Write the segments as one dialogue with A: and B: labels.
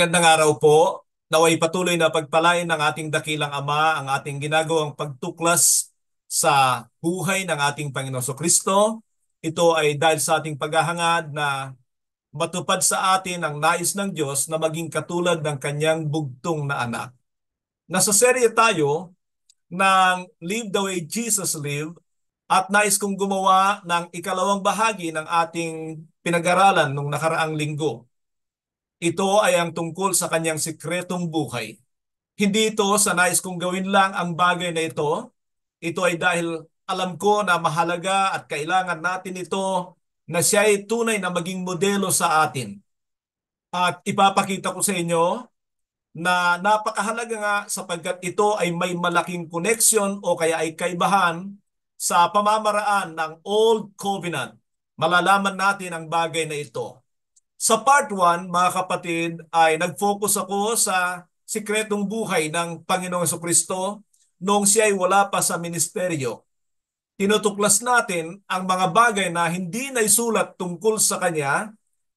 A: Magandang araw po. Naway patuloy na pagpalain ng ating dakilang Ama ang ating ginagawang pagtuklas sa buhay ng ating Panginoon Kristo. Ito ay dahil sa ating paghahangad na matupad sa atin ang nais ng Diyos na maging katulad ng kanyang bugtong na anak. Nasa serye tayo ng Live the Way Jesus Live at nais kong gumawa ng ikalawang bahagi ng ating pinag-aralan nung nakaraang linggo. Ito ay ang tungkol sa kanyang sikretong buhay. Hindi ito sa nais kong gawin lang ang bagay na ito. Ito ay dahil alam ko na mahalaga at kailangan natin ito na siya ay tunay na maging modelo sa atin. At ipapakita ko sa inyo na napakahalaga nga sapagkat ito ay may malaking connection o kaya ay kaibahan sa pamamaraan ng Old Covenant. Malalaman natin ang bagay na ito. Sa part 1, mga kapatid, ay nag-focus ako sa sikretong buhay ng Panginoong Kristo noong siya ay wala pa sa ministeryo. Tinutuklas natin ang mga bagay na hindi naisulat tungkol sa kanya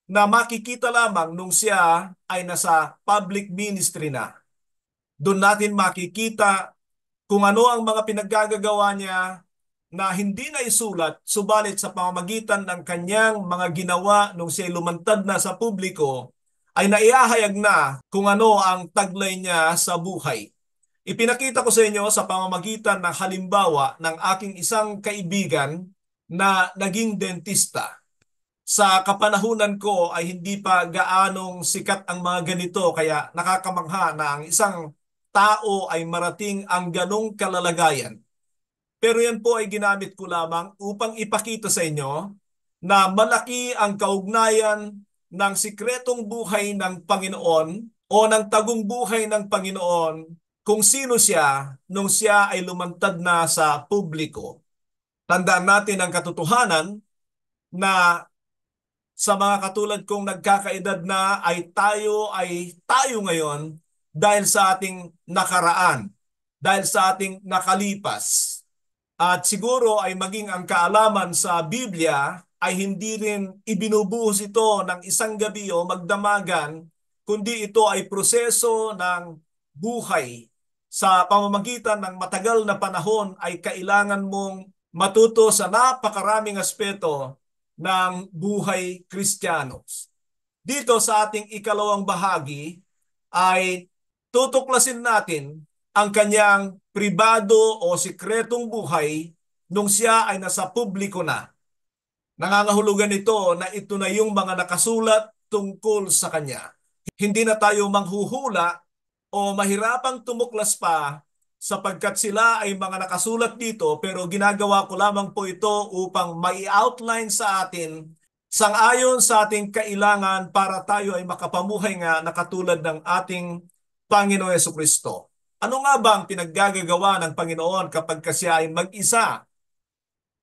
A: na makikita lamang nung siya ay nasa public ministry na. Doon natin makikita kung ano ang mga pinaggagawa niya na hindi na isulat subalit sa pamamagitan ng kanyang mga ginawa nung siya lumantad na sa publiko ay naiahayag na kung ano ang taglay niya sa buhay. Ipinakita ko sa inyo sa pamamagitan ng halimbawa ng aking isang kaibigan na naging dentista. Sa kapanahunan ko ay hindi pa gaanong sikat ang mga ganito kaya nakakamangha na ang isang tao ay marating ang ganong kalalagayan pero yan po ay ginamit ko lamang upang ipakita sa inyo na malaki ang kaugnayan ng sikretong buhay ng Panginoon o ng tagong buhay ng Panginoon kung sino siya nung siya ay lumantad na sa publiko. Tandaan natin ang katotohanan na sa mga katulad kong nagkakaedad na ay tayo ay tayo ngayon dahil sa ating nakaraan, dahil sa ating nakalipas at siguro ay maging ang kaalaman sa Biblia ay hindi rin ibinubuhos ito ng isang gabi o magdamagan, kundi ito ay proseso ng buhay. Sa pamamagitan ng matagal na panahon ay kailangan mong matuto sa napakaraming aspeto ng buhay Kristiyanos. Dito sa ating ikalawang bahagi ay tutuklasin natin ang kanyang pribado o sikretong buhay nung siya ay nasa publiko na. Nangangahulugan ito na ito na yung mga nakasulat tungkol sa kanya. Hindi na tayo manghuhula o mahirapang tumuklas pa sapagkat sila ay mga nakasulat dito pero ginagawa ko lamang po ito upang mai-outline sa atin sangayon sa ating kailangan para tayo ay makapamuhay nga nakatulad ng ating Panginoon Yeso Kristo. Ano nga ba ang pinaggagawa ng Panginoon kapag siya ay mag-isa?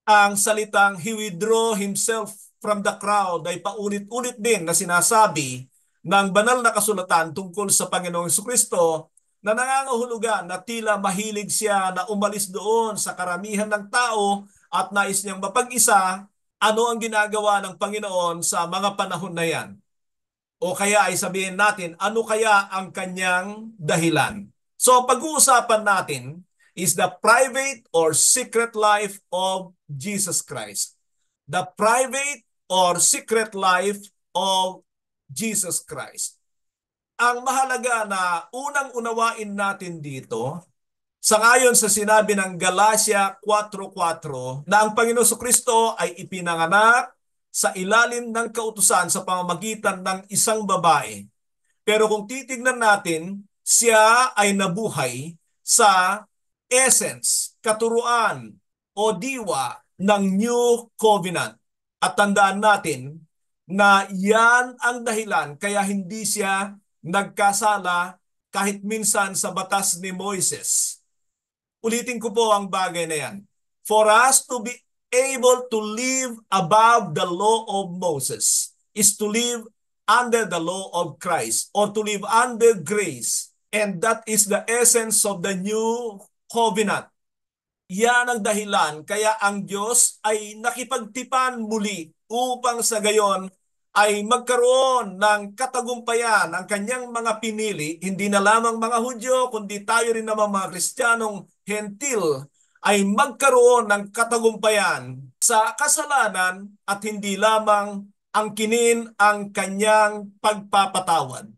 A: Ang salitang he withdraw himself from the crowd ay paulit-ulit din na sinasabi ng banal na kasulatan tungkol sa Panginoong Kristo na nangangahulugan na tila mahilig siya na umalis doon sa karamihan ng tao at nais niyang mapag-isa ano ang ginagawa ng Panginoon sa mga panahon na yan. O kaya ay sabihin natin ano kaya ang kanyang dahilan. So pag-uusapan natin is the private or secret life of Jesus Christ. The private or secret life of Jesus Christ. Ang mahalaga na unang unawain natin dito, sangayon sa sinabi ng Galacia 4.4 na ang Panginoon Kristo ay ipinanganak sa ilalim ng kautusan sa pamamagitan ng isang babae. Pero kung titignan natin siya ay nabuhay sa essence, katuruan o diwa ng New Covenant. At tandaan natin na yan ang dahilan kaya hindi siya nagkasala kahit minsan sa batas ni Moises. Ulitin ko po ang bagay na yan. For us to be able to live above the law of Moses is to live under the law of Christ or to live under grace And that is the essence of the new covenant. Yan ang dahilan kaya ang Diyos ay nakipagtipan muli upang sa gayon ay magkaroon ng katagumpayan ang kanyang mga pinili, hindi na lamang mga Hudyo, kundi tayo rin naman mga Kristiyanong Hentil ay magkaroon ng katagumpayan sa kasalanan at hindi lamang ang kinin ang kanyang pagpapatawad.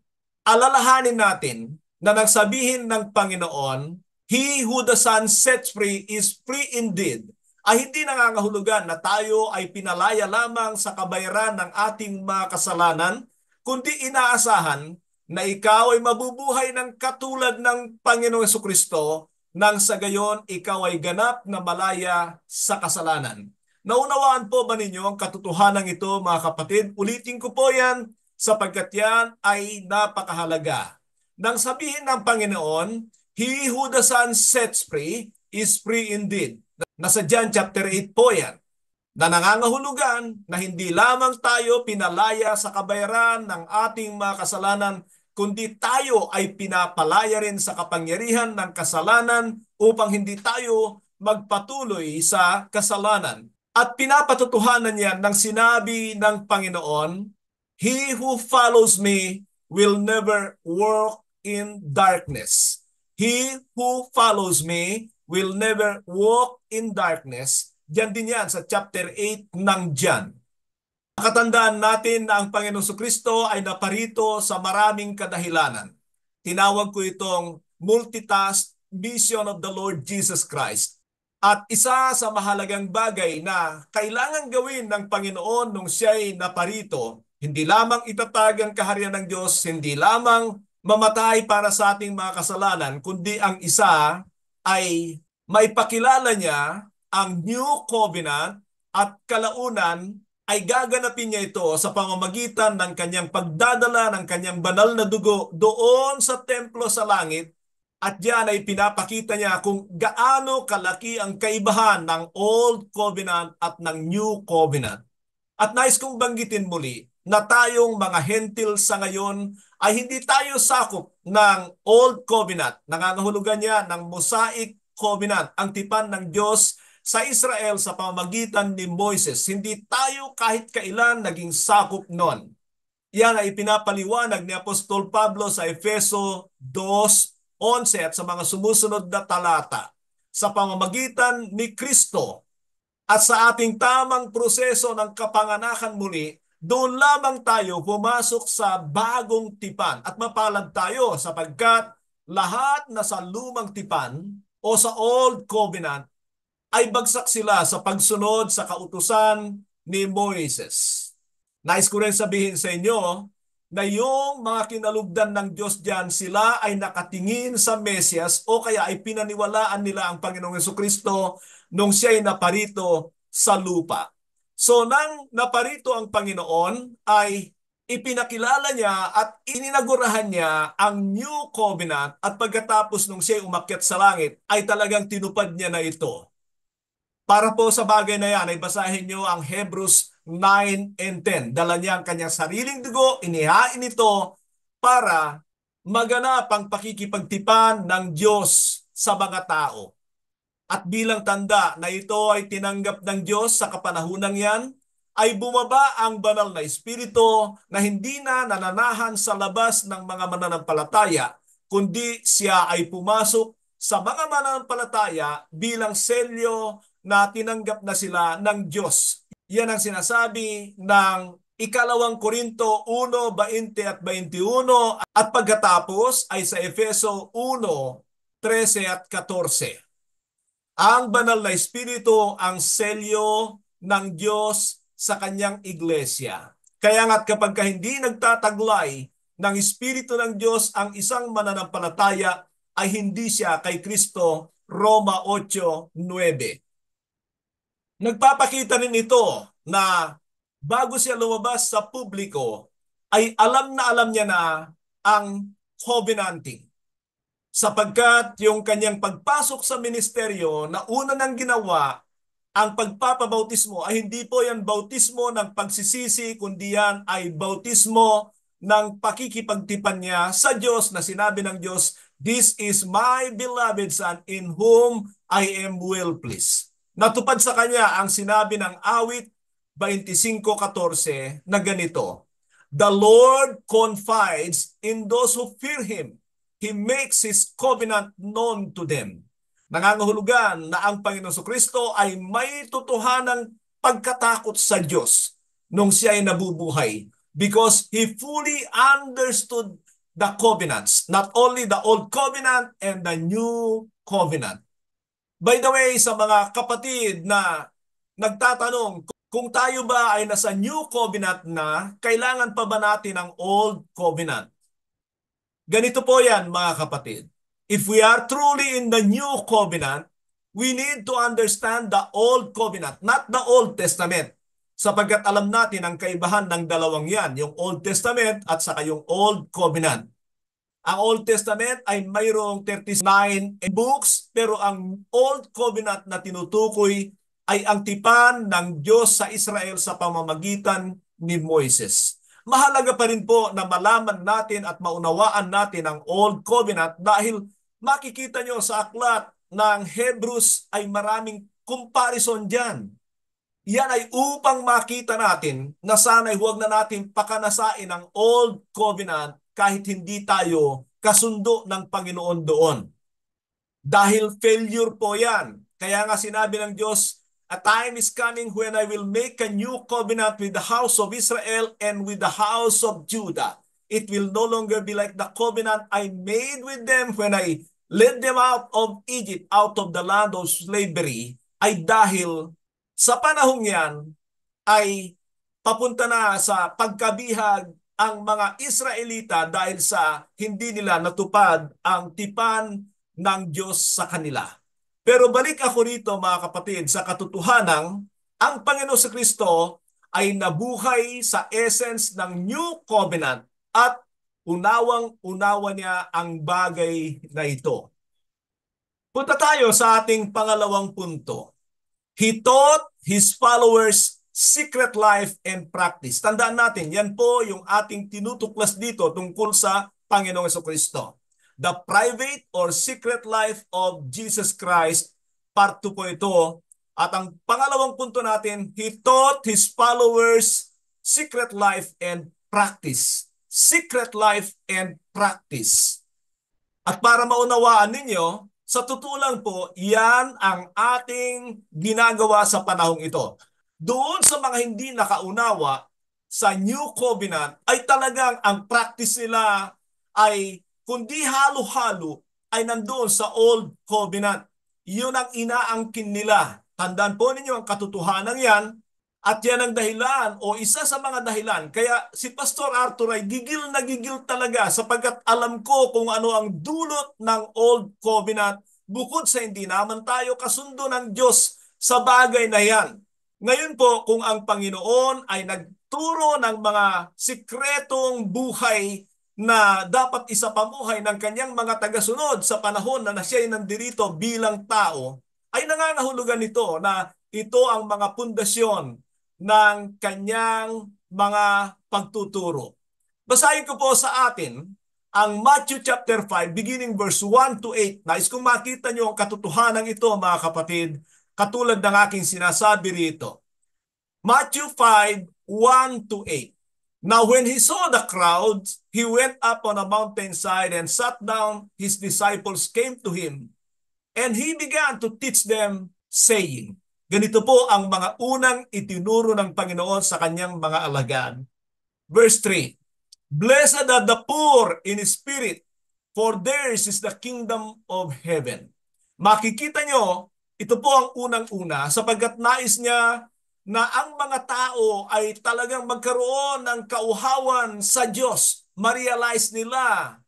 A: Alalahanin natin na nagsabihin ng Panginoon, He who the Son sets free is free indeed, ay hindi nangangahulugan na tayo ay pinalaya lamang sa kabayaran ng ating mga kasalanan, kundi inaasahan na ikaw ay mabubuhay ng katulad ng Panginoong Kristo nang sa gayon ikaw ay ganap na malaya sa kasalanan. Naunawaan po ba ninyo ang katotohanan ito mga kapatid? Ulitin ko po yan sapagkat yan ay napakahalaga. Nang sabihin ng Panginoon, He who the Son sets free is free indeed. Nasa John chapter 8 po yan na nangangahulugan na hindi lamang tayo pinalaya sa kabayaran ng ating mga kasalanan, kundi tayo ay pinapalaya rin sa kapangyarihan ng kasalanan upang hindi tayo magpatuloy sa kasalanan. At pinapatutuhanan niya ng sinabi ng Panginoon, He who follows me will never walk in darkness. He who follows me will never walk in darkness. Diyan din yan sa chapter 8 ng Diyan. Nakatandaan natin na ang Panginoong Kristo ay naparito sa maraming kadahilanan. Tinawag ko itong multitask mission of the Lord Jesus Christ. At isa sa mahalagang bagay na kailangan gawin ng Panginoon nung siya ay naparito, hindi lamang itatag ang kaharian ng Diyos, hindi lamang mamatay para sa ating mga kasalanan, kundi ang isa ay maipakilala niya ang New Covenant at kalaunan ay gaganapin niya ito sa pamamagitan ng kanyang pagdadala ng kanyang banal na dugo doon sa templo sa langit at diyan ay pinapakita niya kung gaano kalaki ang kaibahan ng Old Covenant at ng New Covenant. At nais kong banggitin muli na tayong mga Gentiles sa ngayon ay hindi tayo sakop ng Old Covenant. Nangangahulugan niya ng Mosaic Covenant, ang tipan ng Diyos sa Israel sa pamamagitan ni Moises. Hindi tayo kahit kailan naging sakop noon. Yan ay pinapaliwanag ni Apostol Pablo sa Efeso 2.11 at sa mga sumusunod na talata. Sa pamamagitan ni Kristo at sa ating tamang proseso ng kapanganakan muli, doon lamang tayo pumasok sa bagong tipan at mapalad tayo sapagkat lahat na sa lumang tipan o sa Old Covenant ay bagsak sila sa pagsunod sa kautusan ni Moises. Nais ko rin sabihin sa inyo na yung mga kinalugdan ng Diyos dyan, sila ay nakatingin sa Mesias o kaya ay pinaniwalaan nila ang Panginoong Yeso Kristo nung siya ay naparito sa lupa. So nang naparito ang Panginoon ay ipinakilala niya at ininagurahan niya ang new covenant at pagkatapos nung siya umakyat sa langit ay talagang tinupad niya na ito. Para po sa bagay na yan ay basahin niyo ang Hebrews 9 and 10. Dala niya ang kanyang sariling dugo, inihain ito para maganap ang pakikipagtipan ng Diyos sa mga tao. At bilang tanda na ito ay tinanggap ng Diyos sa kapanahunang yan, ay bumaba ang banal na espiritu na hindi na nananahan sa labas ng mga mananampalataya, kundi siya ay pumasok sa mga mananampalataya bilang selyo na tinanggap na sila ng Diyos. Yan ang sinasabi ng ikalawang Korinto 1.20 at 21 at pagkatapos ay sa Efeso 1.13 at 14. Ang banal na espiritu ang selyo ng Diyos sa kanyang iglesia. Kaya nga't kapag ka hindi nagtataglay ng espiritu ng Diyos ang isang mananampalataya ay hindi siya kay Kristo Roma 8:9. Nagpapakita rin ito na bago siya lumabas sa publiko ay alam na alam niya na ang covenanting sapagkat yung kanyang pagpasok sa ministeryo na una nang ginawa, ang pagpapabautismo ay hindi po yan bautismo ng pagsisisi, kundi yan ay bautismo ng pakikipagtipan niya sa Diyos na sinabi ng Diyos, This is my beloved Son in whom I am well pleased. Natupad sa kanya ang sinabi ng awit 25.14 na ganito, The Lord confides in those who fear Him He makes His covenant known to them. Nangangahulugan na ang Panginoon Kristo ay may totohanang pagkatakot sa Diyos nung siya ay nabubuhay because he fully understood the covenants, not only the old covenant and the new covenant. By the way, sa mga kapatid na nagtatanong kung tayo ba ay nasa new covenant na, kailangan pa ba natin ang old covenant? Ganito po yan mga kapatid. If we are truly in the new covenant, we need to understand the old covenant, not the Old Testament. Sapagkat alam natin ang kaibahan ng dalawang yan, yung Old Testament at saka yung Old Covenant. Ang Old Testament ay mayroong 39 books pero ang Old Covenant na tinutukoy ay ang tipan ng Diyos sa Israel sa pamamagitan ni Moises mahalaga pa rin po na malaman natin at maunawaan natin ang Old Covenant dahil makikita nyo sa aklat ng Hebrews ay maraming comparison dyan. Yan ay upang makita natin na sana'y huwag na natin pakanasain ang Old Covenant kahit hindi tayo kasundo ng Panginoon doon. Dahil failure po yan. Kaya nga sinabi ng Diyos, A time is coming when I will make a new covenant with the house of Israel and with the house of Judah. It will no longer be like the covenant I made with them when I led them out of Egypt, out of the land of slavery, ay dahil sa panahong yan ay papunta na sa pagkabihag ang mga Israelita dahil sa hindi nila natupad ang tipan ng Diyos sa kanila. Pero balik ako rito mga kapatid sa katotohanan, ang Panginoon sa Kristo ay nabuhay sa essence ng New Covenant at unawang-unawa niya ang bagay na ito. Punta tayo sa ating pangalawang punto. He taught his followers secret life and practice. Tandaan natin, yan po yung ating tinutuklas dito tungkol sa Panginoong Kristo. The Private or Secret Life of Jesus Christ. Part 2 po ito. At ang pangalawang punto natin, He taught His followers secret life and practice. Secret life and practice. At para maunawaan ninyo, sa totoo lang po, yan ang ating ginagawa sa panahong ito. Doon sa mga hindi nakaunawa, sa New Covenant ay talagang ang practice nila ay kundi halo-halo ay nandoon sa Old Covenant. Yun ang inaangkin nila. Tandaan po ninyo ang katotohanan yan at yan ang dahilan o isa sa mga dahilan. Kaya si Pastor Arthur ay gigil na gigil talaga sapagkat alam ko kung ano ang dulot ng Old Covenant bukod sa hindi naman tayo kasundo ng Diyos sa bagay na yan. Ngayon po kung ang Panginoon ay nagturo ng mga sikretong buhay na dapat isapamuhay ng kanyang mga tagasunod sa panahon na siya'y nandirito bilang tao, ay nangangahulugan nito na ito ang mga pundasyon ng kanyang mga pagtuturo. Basahin ko po sa atin ang Matthew chapter 5 beginning verse 1 to 8. Nais kung makita niyo ang katotohanan ito mga kapatid, katulad ng aking sinasabi rito. Matthew 5, 1 to 8. Now, when he saw the crowd, he went up on a mountainside and sat down. His disciples came to him, and he began to teach them, saying, Ganito po ang mga unang itinuro ng Panginoon sa kanyang mga alagad. Verse 3, Blessed are the poor in spirit, for theirs is the kingdom of heaven. Makikita nyo, ito po ang unang-una sapagkat nais niya na ang mga tao ay talagang magkaroon ng kauhawan sa Diyos, ma-realize nila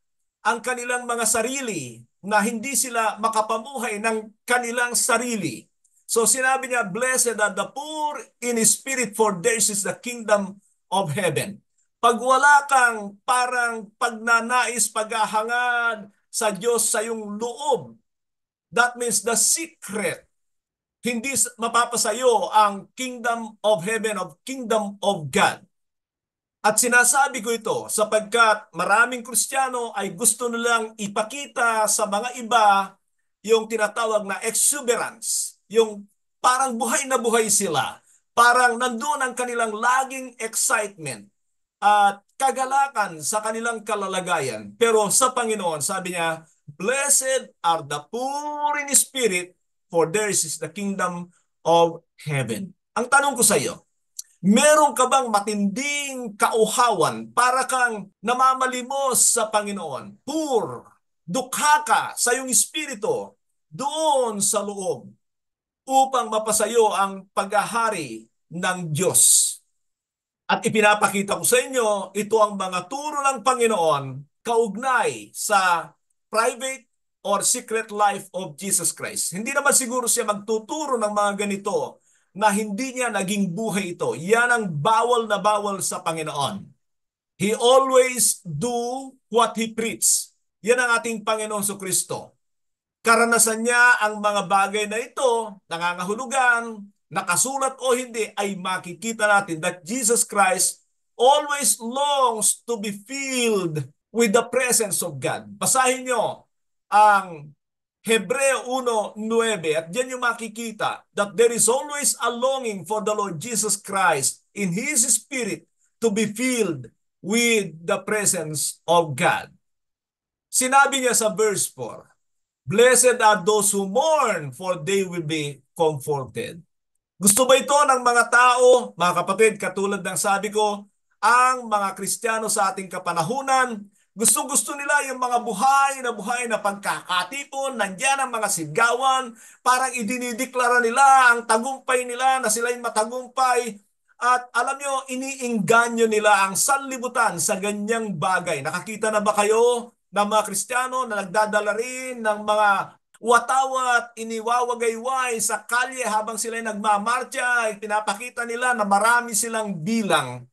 A: ang kanilang mga sarili na hindi sila makapamuhay ng kanilang sarili. So sinabi niya, blessed are the poor in spirit for theirs is the kingdom of heaven. Pag wala kang parang pagnanais, paghahangad sa Diyos sa iyong loob, that means the secret hindi mapapasayo ang kingdom of heaven of kingdom of God. At sinasabi ko ito sapagkat maraming Kristiyano ay gusto nilang ipakita sa mga iba yung tinatawag na exuberance, yung parang buhay na buhay sila, parang nandoon ang kanilang laging excitement at kagalakan sa kanilang kalalagayan. Pero sa Panginoon, sabi niya, Blessed are the poor in spirit for theirs is the kingdom of heaven. Ang tanong ko sa iyo, meron ka bang matinding kauhawan para kang namamalimos sa Panginoon? Poor, dukha ka sa iyong espiritu doon sa loob upang mapasayo ang paghahari ng Diyos. At ipinapakita ko sa inyo, ito ang mga turo ng Panginoon kaugnay sa private or Secret Life of Jesus Christ. Hindi naman siguro siya magtuturo ng mga ganito na hindi niya naging buhay ito. Yan ang bawal na bawal sa Panginoon. He always do what he preaches. Yan ang ating Panginoon sa so Kristo. Karanasan niya ang mga bagay na ito, nangangahulugan, nakasulat o hindi, ay makikita natin that Jesus Christ always longs to be filled with the presence of God. Basahin niyo ang Hebreo 1.9 at diyan yung makikita that there is always a longing for the Lord Jesus Christ in His Spirit to be filled with the presence of God. Sinabi niya sa verse 4, Blessed are those who mourn for they will be comforted. Gusto ba ito ng mga tao, mga kapatid, katulad ng sabi ko, ang mga Kristiyano sa ating kapanahunan gusto-gusto nila yung mga buhay na buhay na pagkakatipon, nandiyan ang mga sigawan, parang idinideklara nila ang tagumpay nila na sila yung matagumpay. At alam nyo, iniingganyo nila ang sanlibutan sa ganyang bagay. Nakakita na ba kayo ng mga Kristiyano na nagdadala rin ng mga watawat, iniwawagayway sa kalye habang sila nagmamarcha, pinapakita nila na marami silang bilang.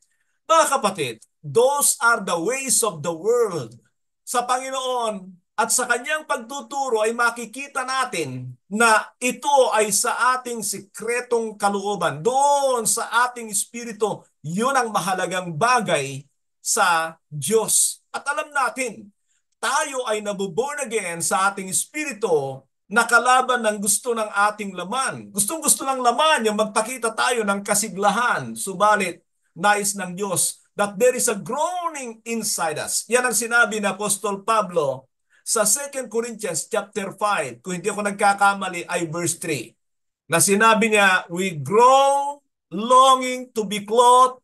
A: Mga kapatid, Those are the ways of the world. Sa Panginoon at sa kanyang pagtuturo ay makikita natin na ito ay sa ating sikretong kalooban. Doon sa ating espiritu, yun ang mahalagang bagay sa Diyos. At alam natin, tayo ay nabuborn again sa ating espiritu na kalaban ng gusto ng ating laman. Gustong gusto ng laman yung magpakita tayo ng kasiglahan. Subalit, nais ng Diyos that there is a groaning inside us. Yan ang sinabi ni Apostol Pablo sa 2 Corinthians chapter 5, kung hindi ako nagkakamali ay verse 3, na sinabi niya, we groan longing to be clothed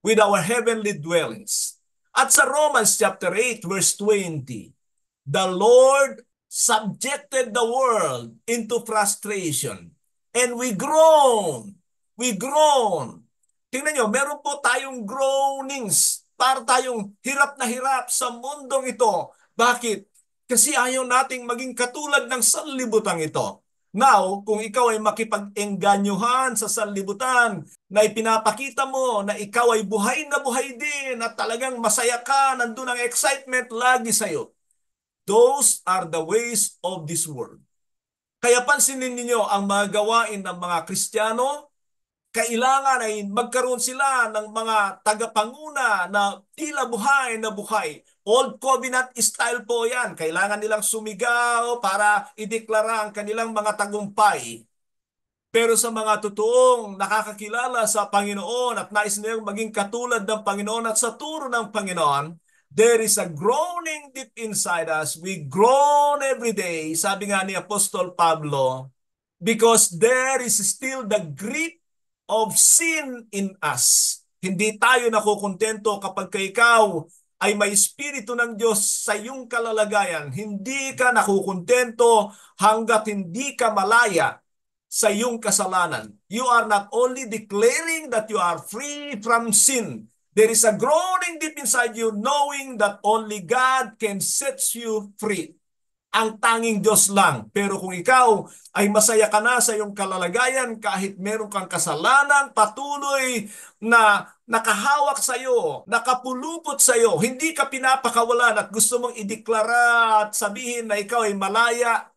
A: with our heavenly dwellings. At sa Romans chapter 8 verse 20, the Lord subjected the world into frustration and we groan, we groan Tingnan nyo, meron po tayong groanings. Para tayong hirap na hirap sa mundong ito. Bakit? Kasi ayaw nating maging katulad ng sanlibutan ito. Now, kung ikaw ay makipag-enganyuhan sa sanlibutan na ipinapakita mo na ikaw ay buhay na buhay din at talagang masaya ka, nandun ang excitement lagi sa'yo. Those are the ways of this world. Kaya pansinin ninyo ang mga gawain ng mga Kristiyano kailangan ay magkaroon sila ng mga tagapanguna na tila buhay na buhay. Old Covenant style po yan. Kailangan nilang sumigaw para ideklara ang kanilang mga tagumpay. Pero sa mga totoong nakakakilala sa Panginoon at nais nilang maging katulad ng Panginoon at sa turo ng Panginoon, there is a groaning deep inside us. We groan every day, sabi nga ni Apostol Pablo, because there is still the grip of sin in us. Hindi tayo nakukontento kapag ka ikaw ay may Espiritu ng Diyos sa iyong kalalagayan. Hindi ka nakukontento hanggat hindi ka malaya sa iyong kasalanan. You are not only declaring that you are free from sin, there is a groaning deep inside you knowing that only God can set you free ang tanging Diyos lang. Pero kung ikaw ay masaya ka na sa iyong kalalagayan kahit meron kang kasalanan, patuloy na nakahawak sa iyo, nakapulupot sa iyo, hindi ka pinapakawalan at gusto mong ideklara at sabihin na ikaw ay malaya,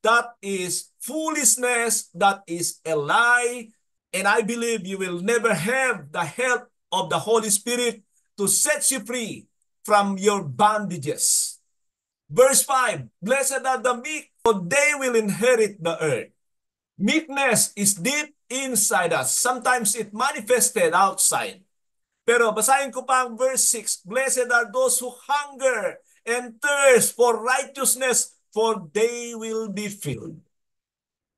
A: that is foolishness, that is a lie, and I believe you will never have the help of the Holy Spirit to set you free from your bandages. Verse 5, Blessed are the meek, for they will inherit the earth. Meekness is deep inside us. Sometimes it manifested outside. Pero basahin ko pa ang verse 6, Blessed are those who hunger and thirst for righteousness, for they will be filled.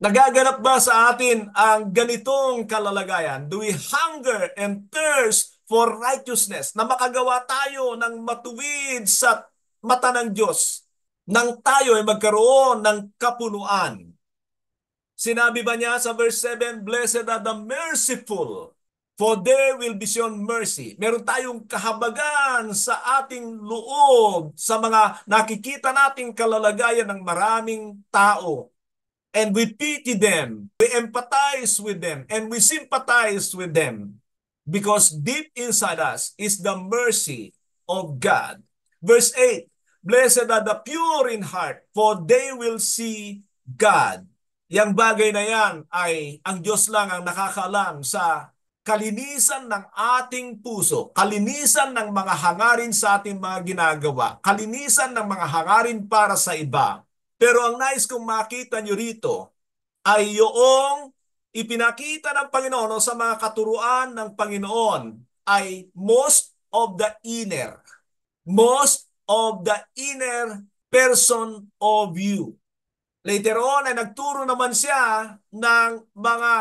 A: Nagaganap ba sa atin ang ganitong kalalagayan? Do we hunger and thirst for righteousness na makagawa tayo ng matuwid sa mata ng Diyos? nang tayo ay magkaroon ng kapunuan. Sinabi ba niya sa verse 7, Blessed are the merciful, for there will be shown mercy. Meron tayong kahabagan sa ating loob, sa mga nakikita nating kalalagayan ng maraming tao. And we pity them, we empathize with them, and we sympathize with them. Because deep inside us is the mercy of God. Verse 8, Blessed are the pure in heart, for they will see God. Yang bagay na yan ay ang Diyos lang ang nakakaalam sa kalinisan ng ating puso, kalinisan ng mga hangarin sa ating mga ginagawa, kalinisan ng mga hangarin para sa iba. Pero ang nais kong makita nyo rito ay yung ipinakita ng Panginoon o sa mga katuruan ng Panginoon ay most of the inner, most of the inner person of you. Later on ay nagturo naman siya ng mga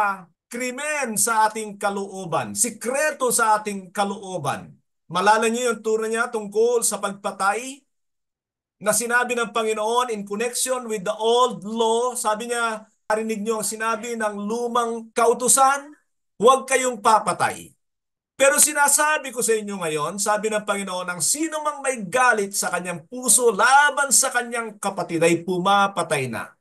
A: krimen sa ating kalooban, sikreto sa ating kalooban. Malala niyo yung turo niya tungkol sa pagpatay na sinabi ng Panginoon in connection with the old law. Sabi niya, narinig niyo ang sinabi ng lumang kautusan, huwag kayong papatay. Pero sinasabi ko sa inyo ngayon, sabi ng Panginoon, ang sino mang may galit sa kanyang puso laban sa kanyang kapatid ay pumapatay na.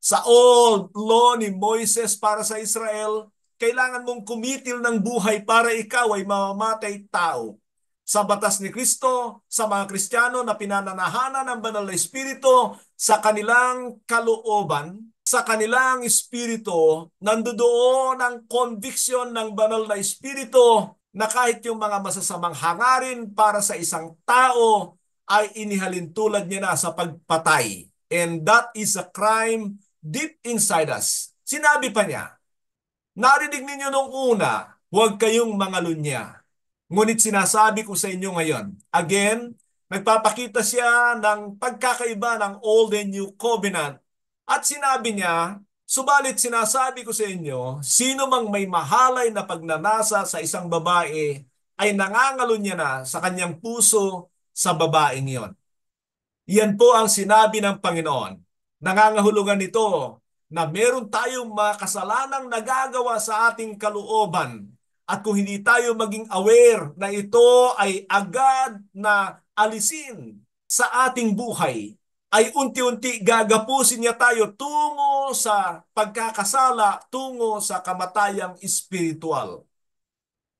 A: Sa old law ni Moises para sa Israel, kailangan mong kumitil ng buhay para ikaw ay mamamatay tao. Sa batas ni Kristo, sa mga Kristiyano na pinananahanan ng banal na Espiritu, sa kanilang kalooban, sa kanilang Espiritu, nandoon ang conviction ng banal na Espiritu na kahit yung mga masasamang hangarin para sa isang tao ay inihalin tulad niya na sa pagpatay. And that is a crime deep inside us. Sinabi pa niya, narinig ninyo nung una, huwag kayong mga lunya. Ngunit sinasabi ko sa inyo ngayon, again, nagpapakita siya ng pagkakaiba ng Old and New Covenant at sinabi niya, Subalit sinasabi ko sa inyo, sino mang may mahalay na pagnanasa sa isang babae ay nangangalunya na sa kanyang puso sa babaeng iyon. Yan po ang sinabi ng Panginoon. Nangangahulugan ito na meron tayong mga kasalanang nagagawa sa ating kalooban at kung hindi tayo maging aware na ito ay agad na alisin sa ating buhay, ay unti-unti gagapusin niya tayo tungo sa pagkakasala, tungo sa kamatayang espiritual.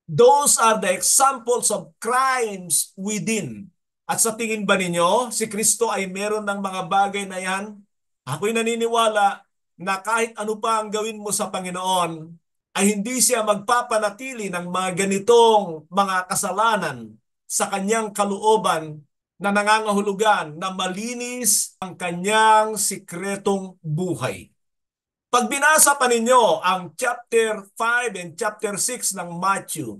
A: Those are the examples of crimes within. At sa tingin ba ninyo, si Kristo ay meron ng mga bagay na yan? Ako'y naniniwala na kahit ano pa ang gawin mo sa Panginoon, ay hindi siya magpapanatili ng mga ganitong mga kasalanan sa kanyang kalooban na nangangahulugan na malinis ang kanyang sikretong buhay. Pag binasa pa ninyo ang chapter 5 and chapter 6 ng Matthew,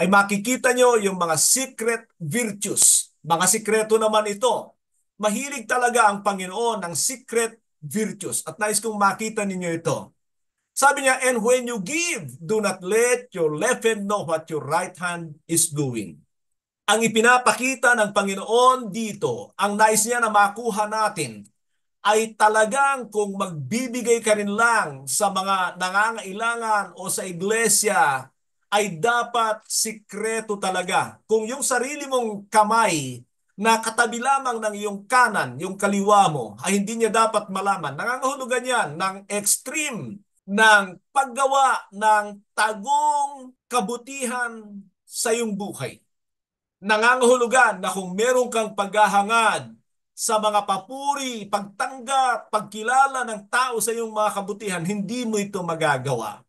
A: ay makikita nyo yung mga secret virtues. Mga sikreto naman ito. Mahilig talaga ang Panginoon ng secret virtues. At nais kong makita ninyo ito. Sabi niya, and when you give, do not let your left hand know what your right hand is doing ang ipinapakita ng Panginoon dito, ang nais niya na makuha natin, ay talagang kung magbibigay ka rin lang sa mga nangangailangan o sa iglesia, ay dapat sikreto talaga. Kung yung sarili mong kamay na katabi lamang ng iyong kanan, yung kaliwa mo, ay hindi niya dapat malaman. Nangangahulugan yan ng extreme ng paggawa ng tagong kabutihan sa iyong buhay nangangahulugan na kung meron kang paghahangad sa mga papuri, pagtanggap, pagkilala ng tao sa iyong mga kabutihan, hindi mo ito magagawa.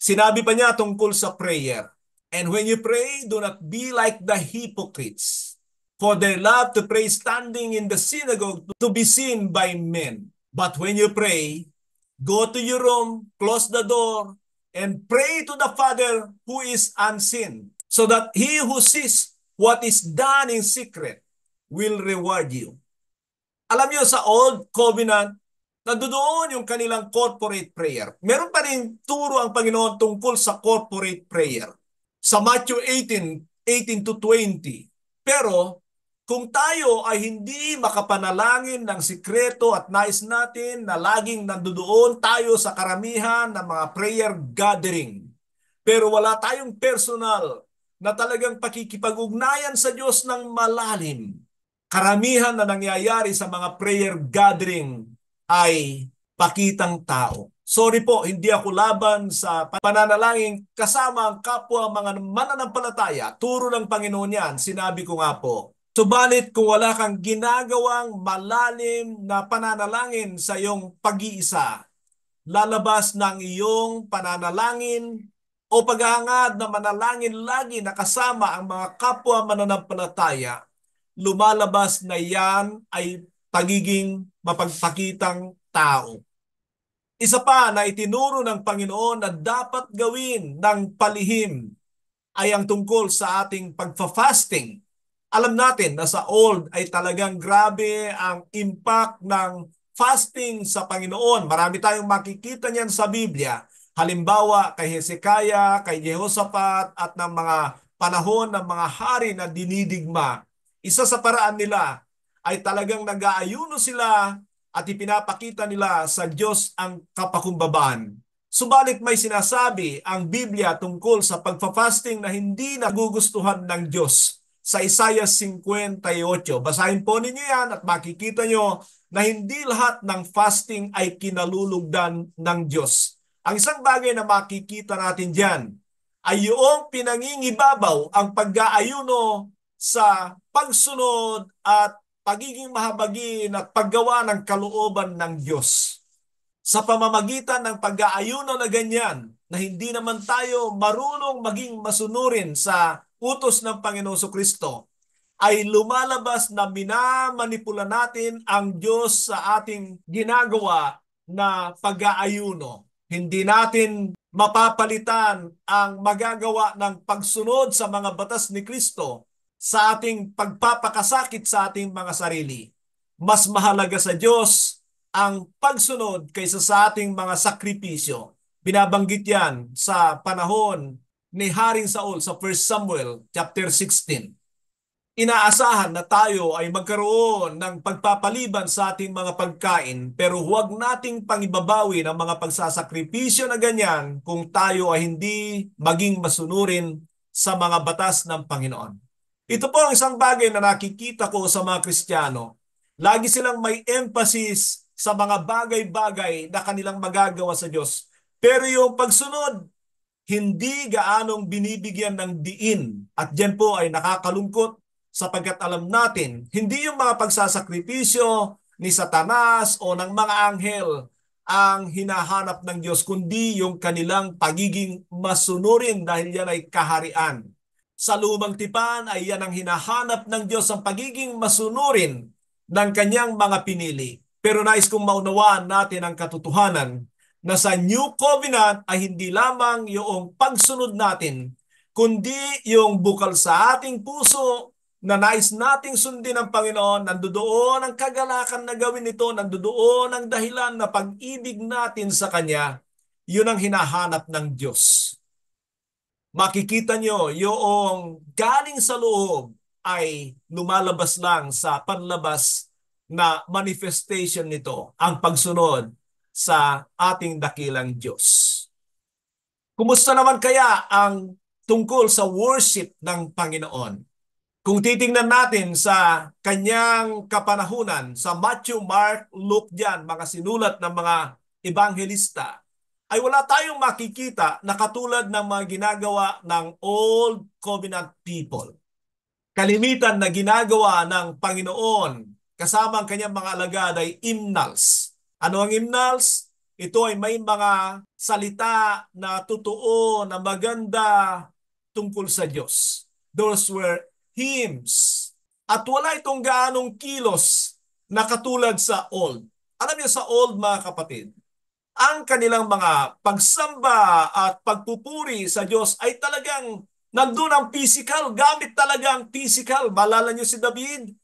A: Sinabi pa niya tungkol sa prayer. And when you pray, do not be like the hypocrites, for they love to pray standing in the synagogue to be seen by men. But when you pray, go to your room, close the door, and pray to the Father who is unseen, so that he who sees What is done in secret will reward you. Alam niyo sa Old Covenant, nandoon yung kanilang corporate prayer. Meron pa rin turo ang Panginoon tungkol sa corporate prayer. Sa Matthew 18, 18 to 20. Pero kung tayo ay hindi makapanalangin ng sikreto at nais natin na laging nandoon tayo sa karamihan ng mga prayer gathering, pero wala tayong personal na talagang pakikipag-ugnayan sa Diyos ng malalim. Karamihan na nangyayari sa mga prayer gathering ay pakitang tao. Sorry po, hindi ako laban sa pananalangin kasama ang kapwa mga mananampalataya. Turo ng Panginoon yan, sinabi ko nga po. Subalit kung wala kang ginagawang malalim na pananalangin sa iyong pag-iisa, lalabas ng iyong pananalangin o pag-aangad na manalangin lagi na kasama ang mga kapwa mananampalataya, lumalabas na yan ay pagiging mapagpakitang tao. Isa pa na itinuro ng Panginoon na dapat gawin ng palihim ay ang tungkol sa ating pagfa-fasting. Alam natin na sa old ay talagang grabe ang impact ng fasting sa Panginoon. Marami tayong makikita niyan sa Biblia Halimbawa kay Hezekiah, kay Jehoshaphat at ng mga panahon ng mga hari na dinidigma, isa sa paraan nila ay talagang nag-aayuno sila at ipinapakita nila sa Diyos ang kapakumbabaan. Subalit may sinasabi ang Biblia tungkol sa pagfafasting na hindi nagugustuhan ng Diyos sa Isaiah 58. Basahin po ninyo yan at makikita nyo na hindi lahat ng fasting ay kinalulugdan ng Diyos. Ang isang bagay na makikita natin diyan ay yung pinangingibabaw ang pag-aayuno sa pagsunod at pagiging mahabagin at paggawa ng kalooban ng Diyos. Sa pamamagitan ng pag-aayuno na ganyan, na hindi naman tayo marunong maging masunurin sa utos ng Panginoon Kristo, ay lumalabas na minamanipula natin ang Diyos sa ating ginagawa na pag-aayuno. Hindi natin mapapalitan ang magagawa ng pagsunod sa mga batas ni Kristo sa ating pagpapakasakit sa ating mga sarili. Mas mahalaga sa Diyos ang pagsunod kaysa sa ating mga sakripisyo. Binabanggit yan sa panahon ni Haring Saul sa 1 Samuel chapter 16 inaasahan na tayo ay magkaroon ng pagpapaliban sa ating mga pagkain pero huwag nating pangibabawi ng mga pagsasakripisyo na ganyan kung tayo ay hindi maging masunurin sa mga batas ng Panginoon. Ito po ang isang bagay na nakikita ko sa mga Kristiyano. Lagi silang may emphasis sa mga bagay-bagay na kanilang magagawa sa Diyos. Pero yung pagsunod hindi gaanong binibigyan ng diin. At diyan po ay nakakalungkot sapagkat alam natin, hindi yung mga pagsasakripisyo ni Satanas o ng mga anghel ang hinahanap ng Diyos, kundi yung kanilang pagiging masunurin dahil yan ay kaharian. Sa lumang tipan ay yan ang hinahanap ng Diyos, ang pagiging masunurin ng kanyang mga pinili. Pero nais kong maunawaan natin ang katotohanan na sa New Covenant ay hindi lamang yung pagsunod natin, kundi yung bukal sa ating puso na nais nating sundin ng Panginoon, nandoon ang kagalakan na gawin ito, nandoon ang dahilan na pag-ibig natin sa Kanya, yun ang hinahanap ng Diyos. Makikita nyo, yung galing sa loob ay lumalabas lang sa panlabas na manifestation nito, ang pagsunod sa ating dakilang Diyos. Kumusta naman kaya ang tungkol sa worship ng Panginoon? Kung titingnan natin sa kanyang kapanahunan, sa Matthew, Mark, Luke dyan, mga sinulat ng mga evangelista, ay wala tayong makikita na katulad ng mga ginagawa ng Old Covenant people. Kalimitan na ginagawa ng Panginoon kasama ang kanyang mga alagad ay imnals. Ano ang imnals? Ito ay may mga salita na totoo, na maganda tungkol sa Diyos. Those were hymns. At wala itong ganong kilos na katulad sa old. Alam niyo sa old mga kapatid, ang kanilang mga pagsamba at pagpupuri sa Diyos ay talagang nandun ang physical, gamit talaga ang physical. Malala niyo si David,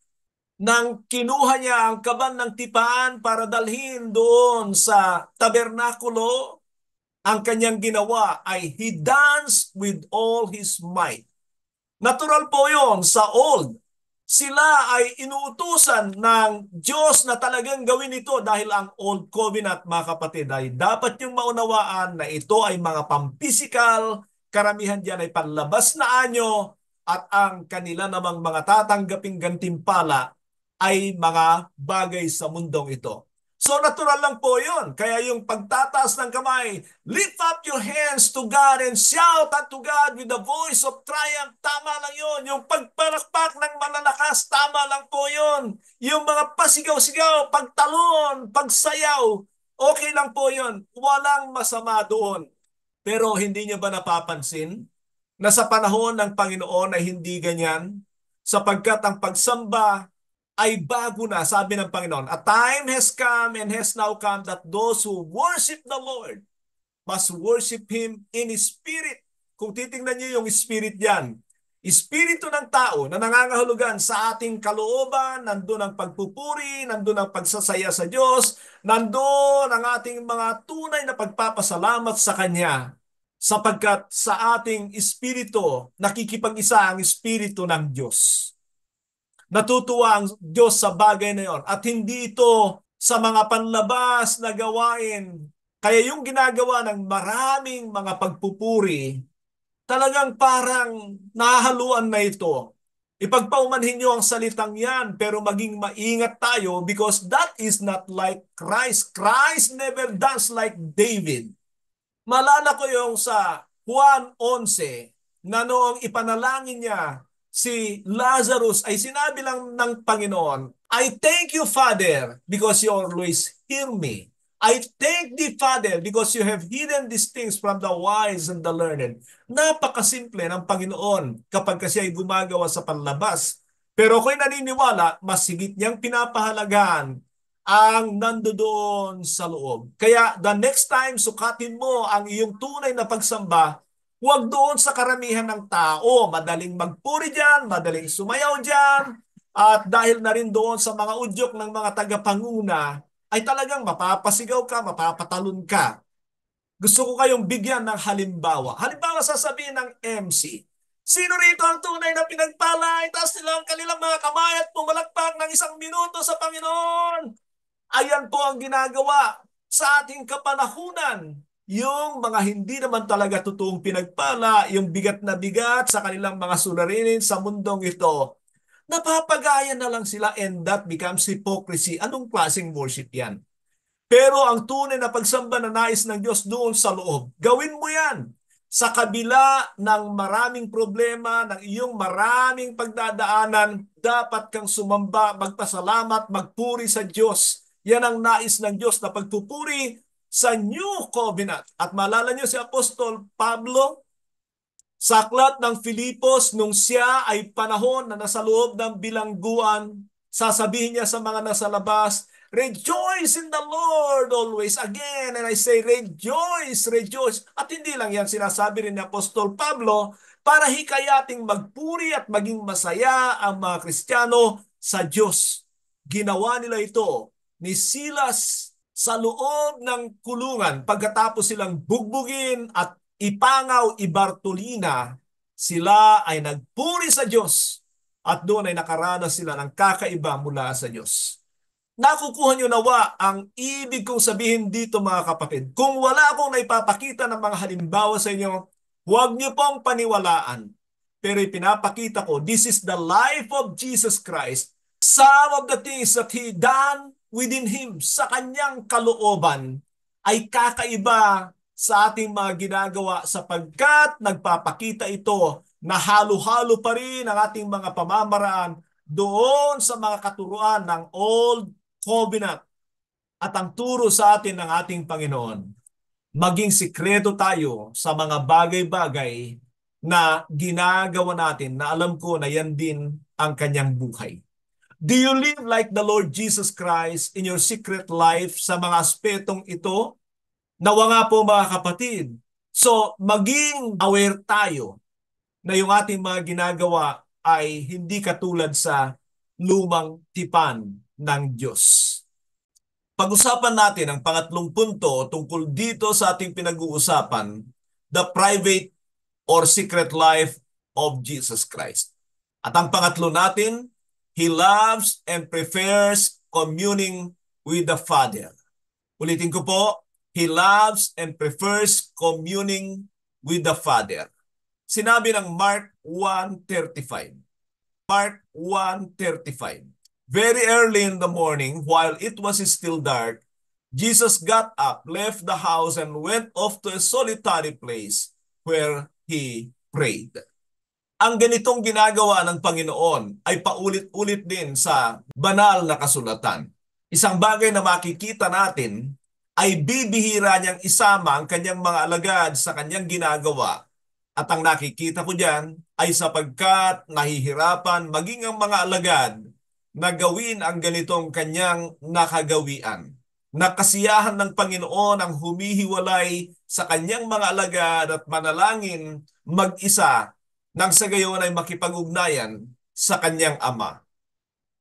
A: nang kinuha niya ang kaban ng tipaan para dalhin doon sa tabernakulo, ang kanyang ginawa ay he danced with all his might. Natural po yon sa old. Sila ay inuutusan ng Diyos na talagang gawin ito dahil ang old covenant mga kapatid ay dapat yung maunawaan na ito ay mga pampisikal, karamihan diyan ay panlabas na anyo at ang kanila namang mga tatanggaping gantimpala ay mga bagay sa mundong ito. So natural lang po yun. Kaya yung pagtataas ng kamay, lift up your hands to God and shout unto God with the voice of triumph. Tama lang yun. Yung pagparakpak ng malalakas, tama lang po yun. Yung mga pasigaw-sigaw, pagtalon, pagsayaw, okay lang po yun. Walang masama doon. Pero hindi niya ba napapansin na sa panahon ng Panginoon ay hindi ganyan? Sapagkat ang pagsamba ay bago na, sabi ng Panginoon. A time has come and has now come that those who worship the Lord must worship Him in spirit. Kung titingnan niyo yung spirit yan, espiritu ng tao na nangangahulugan sa ating kalooban, nandun ang pagpupuri, nandun ang pagsasaya sa Diyos, nandun ang ating mga tunay na pagpapasalamat sa Kanya sapagkat sa ating espiritu nakikipag-isa ang espiritu ng Diyos. Natutuwa ang Diyos sa bagay na yon at hindi ito sa mga panlabas na gawain. Kaya yung ginagawa ng maraming mga pagpupuri, talagang parang nahaluan na ito. Ipagpaumanhin niyo ang salitang yan, pero maging maingat tayo because that is not like Christ. Christ never does like David. Malala ko yung sa Juan 11 na noong ipanalangin niya si Lazarus ay sinabi lang ng Panginoon, I thank you, Father, because you always hear me. I thank thee, Father, because you have hidden these things from the wise and the learned. Napakasimple ng Panginoon kapag kasi ay gumagawa sa panlabas. Pero ako'y naniniwala, mas higit niyang pinapahalagaan ang nandoon sa loob. Kaya the next time sukatin mo ang iyong tunay na pagsamba Huwag doon sa karamihan ng tao. Madaling magpuri dyan, madaling sumayaw dyan. At dahil na rin doon sa mga udyok ng mga tagapanguna, ay talagang mapapasigaw ka, mapapatalon ka. Gusto ko kayong bigyan ng halimbawa. Halimbawa sasabihin ng MC, Sino rito ang tunay na pinagpala? Itaas nila ang kanilang mga kamay at pumalakpak ng isang minuto sa Panginoon. Ayan po ang ginagawa sa ating kapanahunan yung mga hindi naman talaga totoong pinagpala, yung bigat na bigat sa kanilang mga suliranin sa mundong ito, napapagaya na lang sila and that becomes hypocrisy. Anong klaseng worship yan? Pero ang tunay na pagsamba na nais ng Diyos doon sa loob, gawin mo yan sa kabila ng maraming problema, ng iyong maraming pagdadaanan, dapat kang sumamba, magpasalamat, magpuri sa Diyos. Yan ang nais ng Diyos na pagpupuri sa New Covenant. At malala niyo si Apostol Pablo sa aklat ng Filipos nung siya ay panahon na nasa loob ng bilangguan, sasabihin niya sa mga nasa labas, Rejoice in the Lord always. Again, and I say, rejoice, rejoice. At hindi lang yan sinasabi rin ni Apostol Pablo para hikayating magpuri at maging masaya ang mga Kristiyano sa Diyos. Ginawa nila ito ni Silas sa loob ng kulungan pagkatapos silang bugbugin at ipangaw ibartolina, sila ay nagpuri sa Diyos at doon ay nakaranas sila ng kakaiba mula sa Diyos. Nakukuha nyo nawa ang ibig kong sabihin dito mga kapatid. Kung wala akong naipapakita ng mga halimbawa sa inyo, huwag nyo pong paniwalaan. Pero ipinapakita ko, this is the life of Jesus Christ. Some of the things that He done, within him, sa kanyang kalooban, ay kakaiba sa ating mga ginagawa sapagkat nagpapakita ito na halo-halo pa rin ang ating mga pamamaraan doon sa mga katuruan ng Old Covenant at ang turo sa atin ng ating Panginoon. Maging sikreto tayo sa mga bagay-bagay na ginagawa natin na alam ko na yan din ang kanyang buhay. Do you live like the Lord Jesus Christ in your secret life sa mga aspetong ito? Nawa nga po mga kapatid. So maging aware tayo na yung ating mga ginagawa ay hindi katulad sa lumang tipan ng Diyos. Pag-usapan natin ang pangatlong punto tungkol dito sa ating pinag-uusapan, the private or secret life of Jesus Christ. At ang pangatlo natin, He loves and prefers communing with the Father. Ulitin ko po, He loves and prefers communing with the Father. Sinabi ng Mark 1.35. Mark 1.35. Very early in the morning, while it was still dark, Jesus got up, left the house, and went off to a solitary place where he prayed. Ang ganitong ginagawa ng Panginoon ay paulit-ulit din sa banal na kasulatan. Isang bagay na makikita natin ay bibihira niyang isama ang kanyang mga alagad sa kanyang ginagawa. At ang nakikita ko diyan ay sapagkat nahihirapan maging ang mga alagad na gawin ang ganitong kanyang nakagawian. Nakasiyahan ng Panginoon ang humihiwalay sa kanyang mga alagad at manalangin mag-isa nang sa gayon ay makipag-ugnayan sa kanyang ama.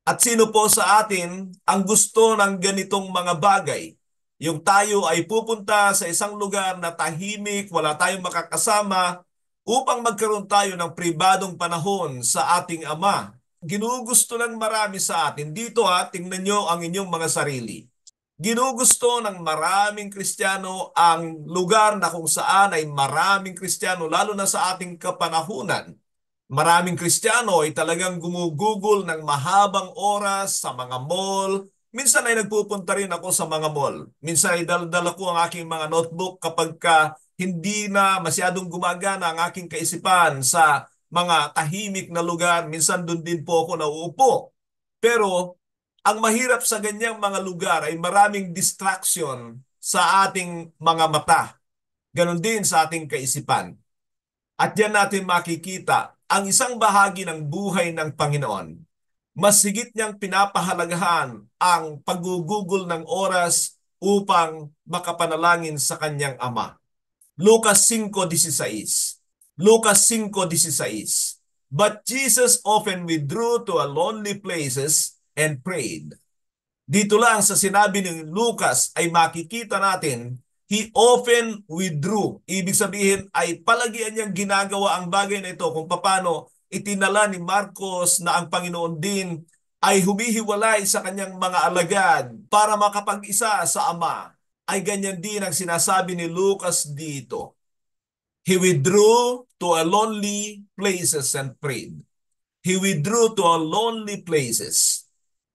A: At sino po sa atin ang gusto ng ganitong mga bagay? Yung tayo ay pupunta sa isang lugar na tahimik, wala tayong makakasama, upang magkaroon tayo ng pribadong panahon sa ating ama. Ginugusto ng marami sa atin. Dito ha, tingnan nyo ang inyong mga sarili. Ginugusto ng maraming Kristiyano ang lugar na kung saan ay maraming Kristiyano, lalo na sa ating kapanahunan. Maraming Kristiyano ay talagang gumugugol ng mahabang oras sa mga mall. Minsan ay nagpupunta rin ako sa mga mall. Minsan ay daldala ko ang aking mga notebook kapag ka hindi na masyadong gumagana ang aking kaisipan sa mga tahimik na lugar. Minsan doon din po ako nauupo. Pero ang mahirap sa ganyang mga lugar ay maraming distraction sa ating mga mata. Ganon din sa ating kaisipan. At yan natin makikita ang isang bahagi ng buhay ng Panginoon. Mas higit niyang pinapahalagahan ang paggugugol ng oras upang makapanalangin sa kanyang ama. Lucas 5.16 Lucas 5.16 But Jesus often withdrew to a lonely places and prayed. Dito lang sa sinabi ni Lucas ay makikita natin, he often withdrew. Ibig sabihin ay palagian niyang ginagawa ang bagay na ito kung paano itinala ni Marcos na ang Panginoon din ay humihiwalay sa kanyang mga alagad para makapag-isa sa Ama ay ganyan din ang sinasabi ni Lucas dito. He withdrew to a lonely places and prayed. He withdrew to a lonely places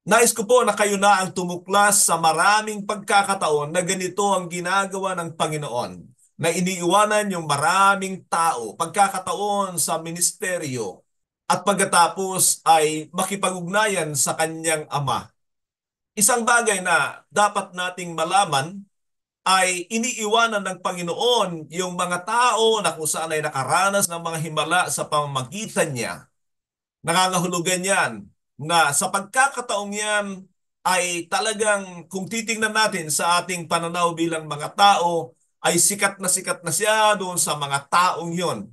A: Nais ko po na kayo na ang tumuklas sa maraming pagkakataon na ganito ang ginagawa ng Panginoon na iniiwanan yung maraming tao, pagkakataon sa ministeryo at pagkatapos ay makipag-ugnayan sa kanyang ama. Isang bagay na dapat nating malaman ay iniiwanan ng Panginoon yung mga tao na kung saan ay nakaranas ng mga himala sa pamamagitan niya. Nangangahulugan yan na sa pagkakataong yan ay talagang kung titingnan natin sa ating pananaw bilang mga tao, ay sikat na sikat na siya doon sa mga taong yon.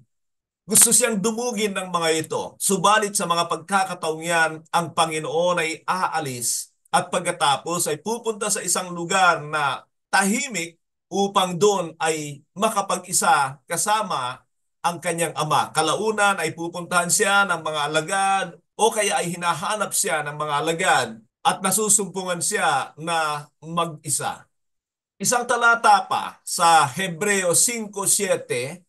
A: Gusto siyang dumugin ng mga ito. Subalit sa mga pagkakataong yan, ang Panginoon ay aalis at pagkatapos ay pupunta sa isang lugar na tahimik upang doon ay makapag-isa kasama ang kanyang ama. Kalaunan ay pupuntahan siya ng mga alagad o kaya ay hinahanap siya ng mga alagad at nasusumpungan siya na mag-isa. Isang talata pa sa Hebreo 5.7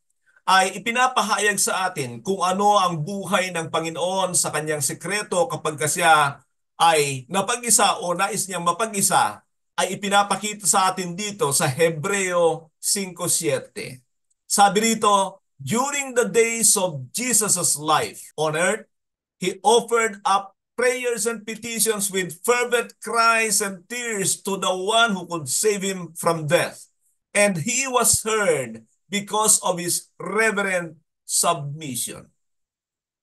A: ay ipinapahayag sa atin kung ano ang buhay ng Panginoon sa kanyang sekreto kapag siya ay napag-isa o nais niyang mapag-isa ay ipinapakita sa atin dito sa Hebreo 5.7. Sabi rito, During the days of Jesus' life on earth, He offered up prayers and petitions with fervent cries and tears to the one who could save him from death. And he was heard because of his reverent submission.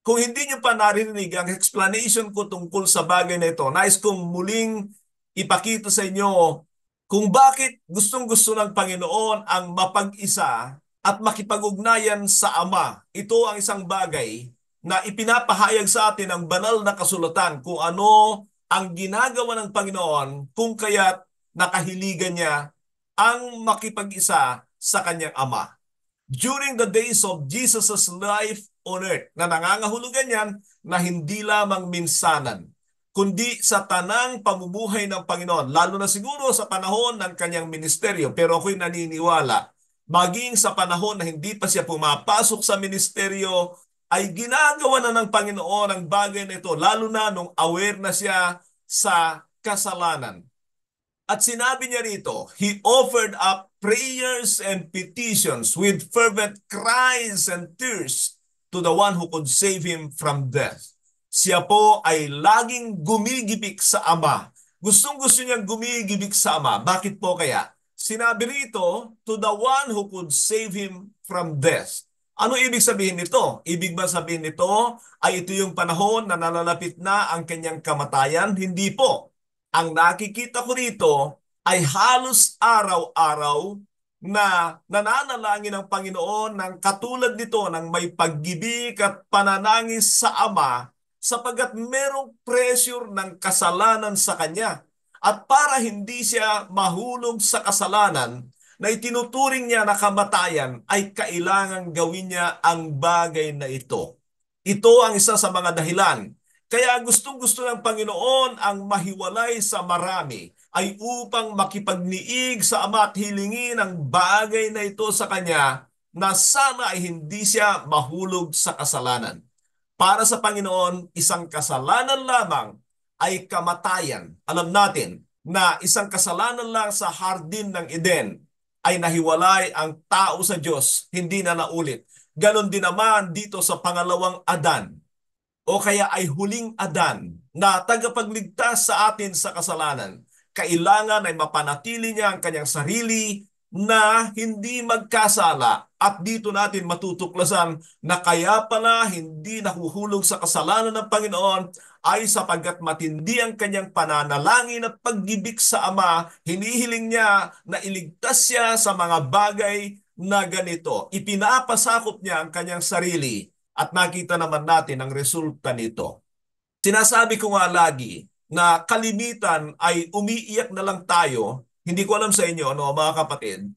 A: Kung hindi nyo pa narinig ang explanation ko tungkol sa bagay na ito, nais kong muling ipakita sa inyo kung bakit gustong-gusto ng Panginoon ang mapag-isa at makipag-ugnayan sa Ama. Ito ang isang bagay na ipinapahayag sa atin ang banal na kasulatan kung ano ang ginagawa ng Panginoon kung kaya't nakahiligan niya ang makipag-isa sa kanyang Ama. During the days of Jesus' life on earth, na nangangahulugan yan na hindi lamang minsanan, kundi sa tanang pamumuhay ng Panginoon, lalo na siguro sa panahon ng kanyang ministeryo. Pero ako'y naniniwala, maging sa panahon na hindi pa siya pumapasok sa ministeryo, ay ginagawa na ng Panginoon ang bagay na ito, lalo na nung aware na siya sa kasalanan. At sinabi niya rito, He offered up prayers and petitions with fervent cries and tears to the one who could save him from death. Siya po ay laging gumigibik sa Ama. Gustong gusto niyang gumigibik sa Ama. Bakit po kaya? Sinabi rito, to the one who could save him from death. Ano ibig sabihin nito? Ibig ba sabihin nito ay ito yung panahon na nalalapit na ang kanyang kamatayan? Hindi po. Ang nakikita ko rito ay halos araw-araw na nananalangin ng Panginoon ng katulad nito ng may paggibik at pananangis sa Ama sapagkat merong pressure ng kasalanan sa kanya. At para hindi siya mahulog sa kasalanan, na itinuturing niya na kamatayan ay kailangan gawin niya ang bagay na ito. Ito ang isa sa mga dahilan. Kaya gustong-gusto ng Panginoon ang mahiwalay sa marami ay upang makipagniig sa Ama at hilingin ang bagay na ito sa Kanya na sana ay hindi siya mahulog sa kasalanan. Para sa Panginoon, isang kasalanan lamang ay kamatayan. Alam natin na isang kasalanan lang sa hardin ng Eden ay nahiwalay ang tao sa Diyos, hindi na naulit. Ganon din naman dito sa pangalawang Adan o kaya ay huling Adan na tagapagligtas sa atin sa kasalanan. Kailangan ay mapanatili niya ang kanyang sarili na hindi magkasala at dito natin matutuklasan na kaya pala hindi nahuhulog sa kasalanan ng Panginoon ay sapagkat matindi ang kanyang pananalangin at paggibik sa Ama, hinihiling niya na iligtas siya sa mga bagay na ganito. Ipinapasakop niya ang kanyang sarili at nakita naman natin ang resulta nito. Sinasabi ko nga lagi na kalimitan ay umiiyak na lang tayo hindi ko alam sa inyo, ano, mga kapatid,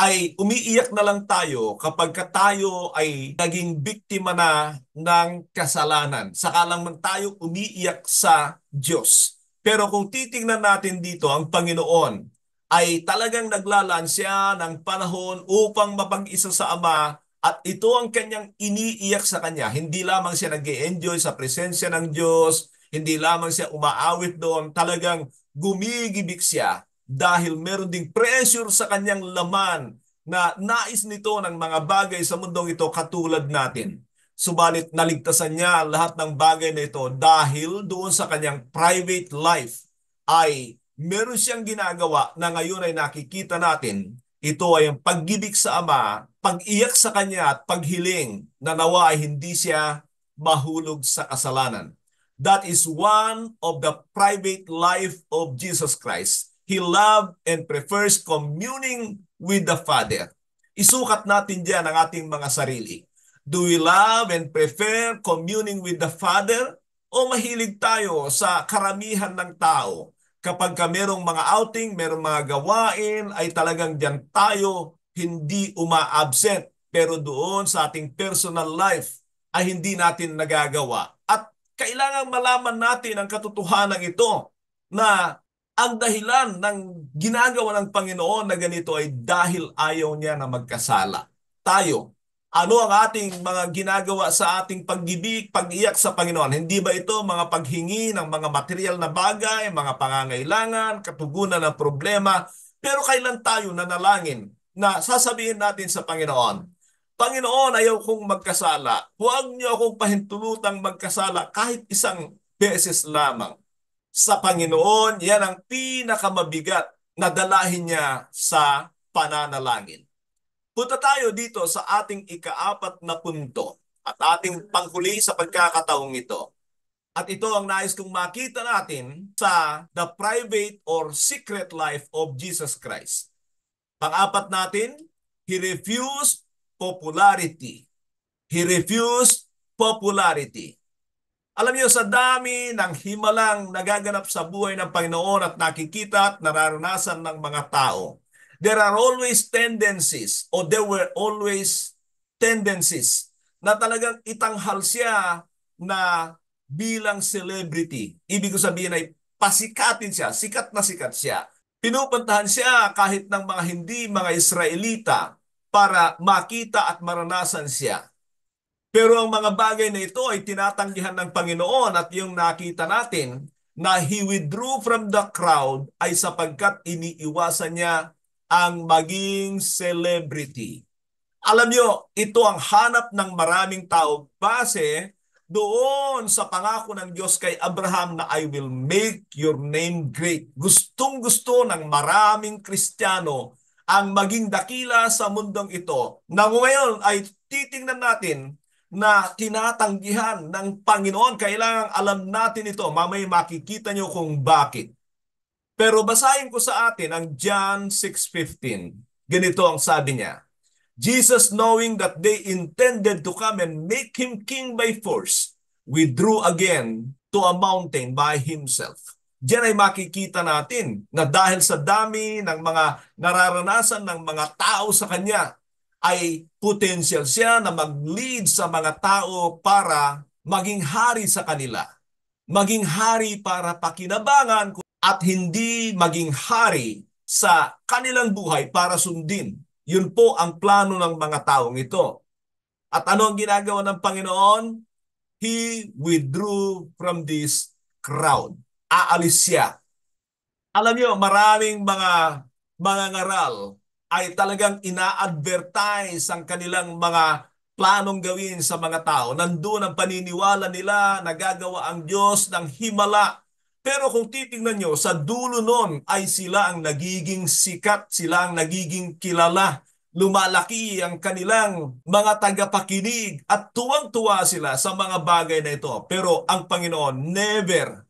A: ay umiiyak na lang tayo kapag tayo ay naging biktima na ng kasalanan. Saka lang man tayo umiiyak sa Diyos. Pero kung titingnan natin dito, ang Panginoon ay talagang naglalansya ng panahon upang mapag-isa sa Ama at ito ang kanyang iniiyak sa Kanya. Hindi lamang siya nag enjoy sa presensya ng Diyos, hindi lamang siya umaawit doon, talagang gumigibig siya dahil meron ding pressure sa kanyang laman na nais nito ng mga bagay sa mundong ito katulad natin. Subalit naligtasan niya lahat ng bagay na ito dahil doon sa kanyang private life ay meron siyang ginagawa na ngayon ay nakikita natin. Ito ay ang pag sa Ama, pag-iyak sa Kanya at paghiling na nawa ay hindi siya mahulog sa kasalanan. That is one of the private life of Jesus Christ He loved and prefers communing with the Father. Isukat natin diyan ang ating mga sarili. Do we love and prefer communing with the Father? O mahilig tayo sa karamihan ng tao? Kapag ka merong mga outing, merong mga gawain, ay talagang diyan tayo hindi uma-absent. Pero doon sa ating personal life ay hindi natin nagagawa. At kailangan malaman natin ang katotohanan ito na ang dahilan ng ginagawa ng Panginoon na ganito ay dahil ayaw niya na magkasala. Tayo, ano ang ating mga ginagawa sa ating pagdibig, pag-iyak sa Panginoon? Hindi ba ito mga paghingi ng mga material na bagay, mga pangangailangan, katugunan ng problema? Pero kailan tayo nanalangin na sasabihin natin sa Panginoon, Panginoon, ayaw kong magkasala. Huwag niyo akong pahintulutang magkasala kahit isang beses lamang sa Panginoon, yan ang pinakamabigat na dalahin niya sa pananalangin. Punta tayo dito sa ating ikaapat na punto at ating panghuli sa pagkakataong ito. At ito ang nais kong makita natin sa the private or secret life of Jesus Christ. Pang-apat natin, he refused popularity. He refused popularity. Alam niyo, sa dami ng himalang nagaganap sa buhay ng Panginoon at nakikita at nararanasan ng mga tao, there are always tendencies or there were always tendencies na talagang itanghal siya na bilang celebrity. Ibig ko sabihin ay pasikatin siya, sikat na sikat siya. Pinupuntahan siya kahit ng mga hindi mga Israelita para makita at maranasan siya. Pero ang mga bagay na ito ay tinatanggihan ng Panginoon at yung nakita natin na he withdrew from the crowd ay sapagkat iniiwasan niya ang maging celebrity. Alam nyo, ito ang hanap ng maraming tao base doon sa pangako ng Diyos kay Abraham na I will make your name great. Gustong gusto ng maraming Kristiyano ang maging dakila sa mundong ito. Na ngayon ay titingnan natin na tinatanggihan ng Panginoon. Kailangan alam natin ito. Mamay makikita nyo kung bakit. Pero basahin ko sa atin ang John 6.15. Ganito ang sabi niya. Jesus knowing that they intended to come and make him king by force, withdrew again to a mountain by himself. Diyan ay makikita natin na dahil sa dami ng mga nararanasan ng mga tao sa kanya, ay potential siya na mag-lead sa mga tao para maging hari sa kanila. Maging hari para pakinabangan at hindi maging hari sa kanilang buhay para sundin. Yun po ang plano ng mga taong ito. At ano ang ginagawa ng Panginoon? He withdrew from this crowd. Aalis siya. Alam niyo, maraming mga mga ngaral ay talagang ina-advertise ang kanilang mga planong gawin sa mga tao. Nandun ang paniniwala nila, nagagawa ang Diyos ng himala. Pero kung titingnan nyo, sa dulo nun ay sila ang nagiging sikat, sila ang nagiging kilala. Lumalaki ang kanilang mga tagapakinig at tuwang-tuwa sila sa mga bagay na ito. Pero ang Panginoon, never,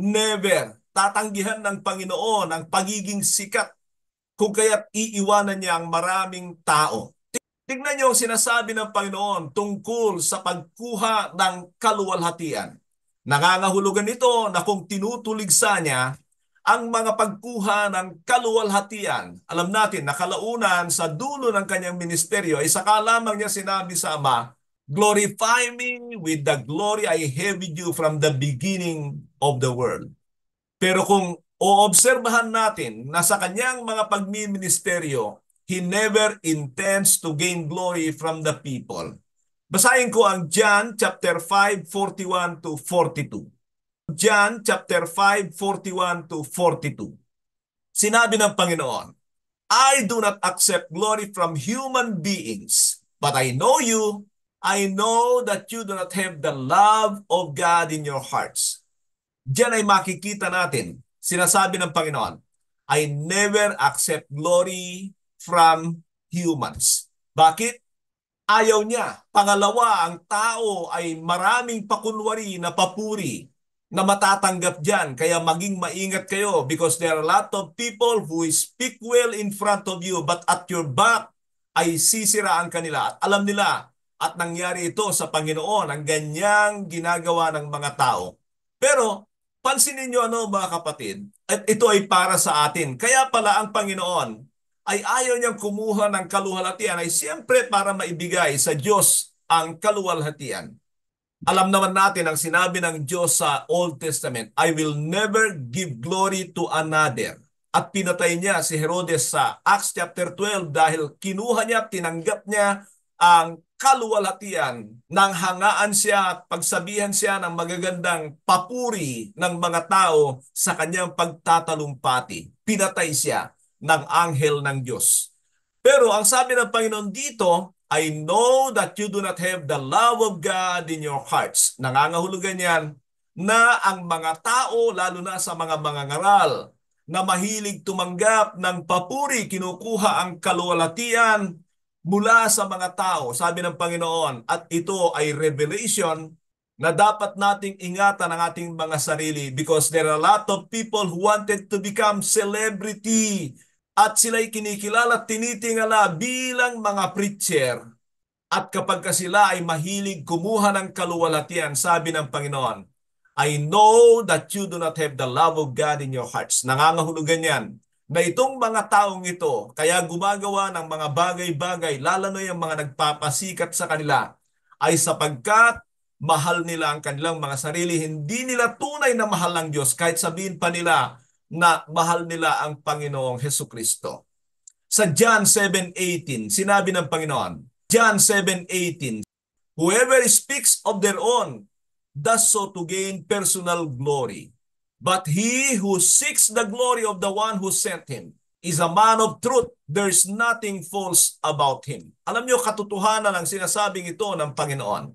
A: never tatanggihan ng Panginoon ang pagiging sikat kung kaya't iiwanan niya ang maraming tao. Tingnan niyo ang sinasabi ng Panginoon tungkol sa pagkuha ng kaluwalhatian. Nangangahulugan ito na kung tinutuligsa niya ang mga pagkuha ng kaluwalhatian. Alam natin na kalaunan sa dulo ng kanyang ministeryo ay saka lamang niya sinabi sa Ama, Glorify me with the glory I have with you from the beginning of the world. Pero kung o obserbahan natin na sa kanyang mga pagmiministeryo, he never intends to gain glory from the people. Basahin ko ang John chapter 5, 41 to 42. John chapter 5, 41 to 42. Sinabi ng Panginoon, I do not accept glory from human beings, but I know you. I know that you do not have the love of God in your hearts. Diyan ay makikita natin Sinasabi ng Panginoon, I never accept glory from humans. Bakit? Ayaw niya. Pangalawa, ang tao ay maraming pakunwari na papuri na matatanggap dyan. Kaya maging maingat kayo because there are a lot of people who speak well in front of you but at your back ay sisiraan kanila. At alam nila at nangyari ito sa Panginoon ang ganyang ginagawa ng mga tao. Pero pansinin ninyo ano mga kapatid, at ito ay para sa atin. Kaya pala ang Panginoon ay ayaw niyang kumuha ng kaluhalatian ay siyempre para maibigay sa Diyos ang kaluhalatian. Alam naman natin ang sinabi ng Diyos sa Old Testament, I will never give glory to another. At pinatay niya si Herodes sa Acts chapter 12 dahil kinuha niya, tinanggap niya ang kaluwalhatian nang hangaan siya at pagsabihan siya ng magagandang papuri ng mga tao sa kanyang pagtatalumpati. Pinatay siya ng anghel ng Diyos. Pero ang sabi ng Panginoon dito, I know that you do not have the love of God in your hearts. Nangangahulugan yan na ang mga tao, lalo na sa mga mangangaral, na mahilig tumanggap ng papuri, kinukuha ang kaluwalhatian mula sa mga tao, sabi ng Panginoon, at ito ay revelation na dapat nating ingatan ang ating mga sarili because there are a lot of people who wanted to become celebrity at sila'y kinikilala at tinitingala bilang mga preacher. At kapag ka sila ay mahilig kumuha ng kaluwalatian, sabi ng Panginoon, I know that you do not have the love of God in your hearts. Nangangahulugan yan na itong mga taong ito kaya gumagawa ng mga bagay-bagay lalo na yung mga nagpapasikat sa kanila ay sapagkat mahal nila ang kanilang mga sarili hindi nila tunay na mahal ng Diyos kahit sabihin pa nila na mahal nila ang Panginoong Heso Kristo. Sa John 7:18 sinabi ng Panginoon John 7:18 Whoever speaks of their own does so to gain personal glory But he who seeks the glory of the one who sent him is a man of truth. There's nothing false about him. Alam niyo katotohanan ang sinasabing ito ng Panginoon.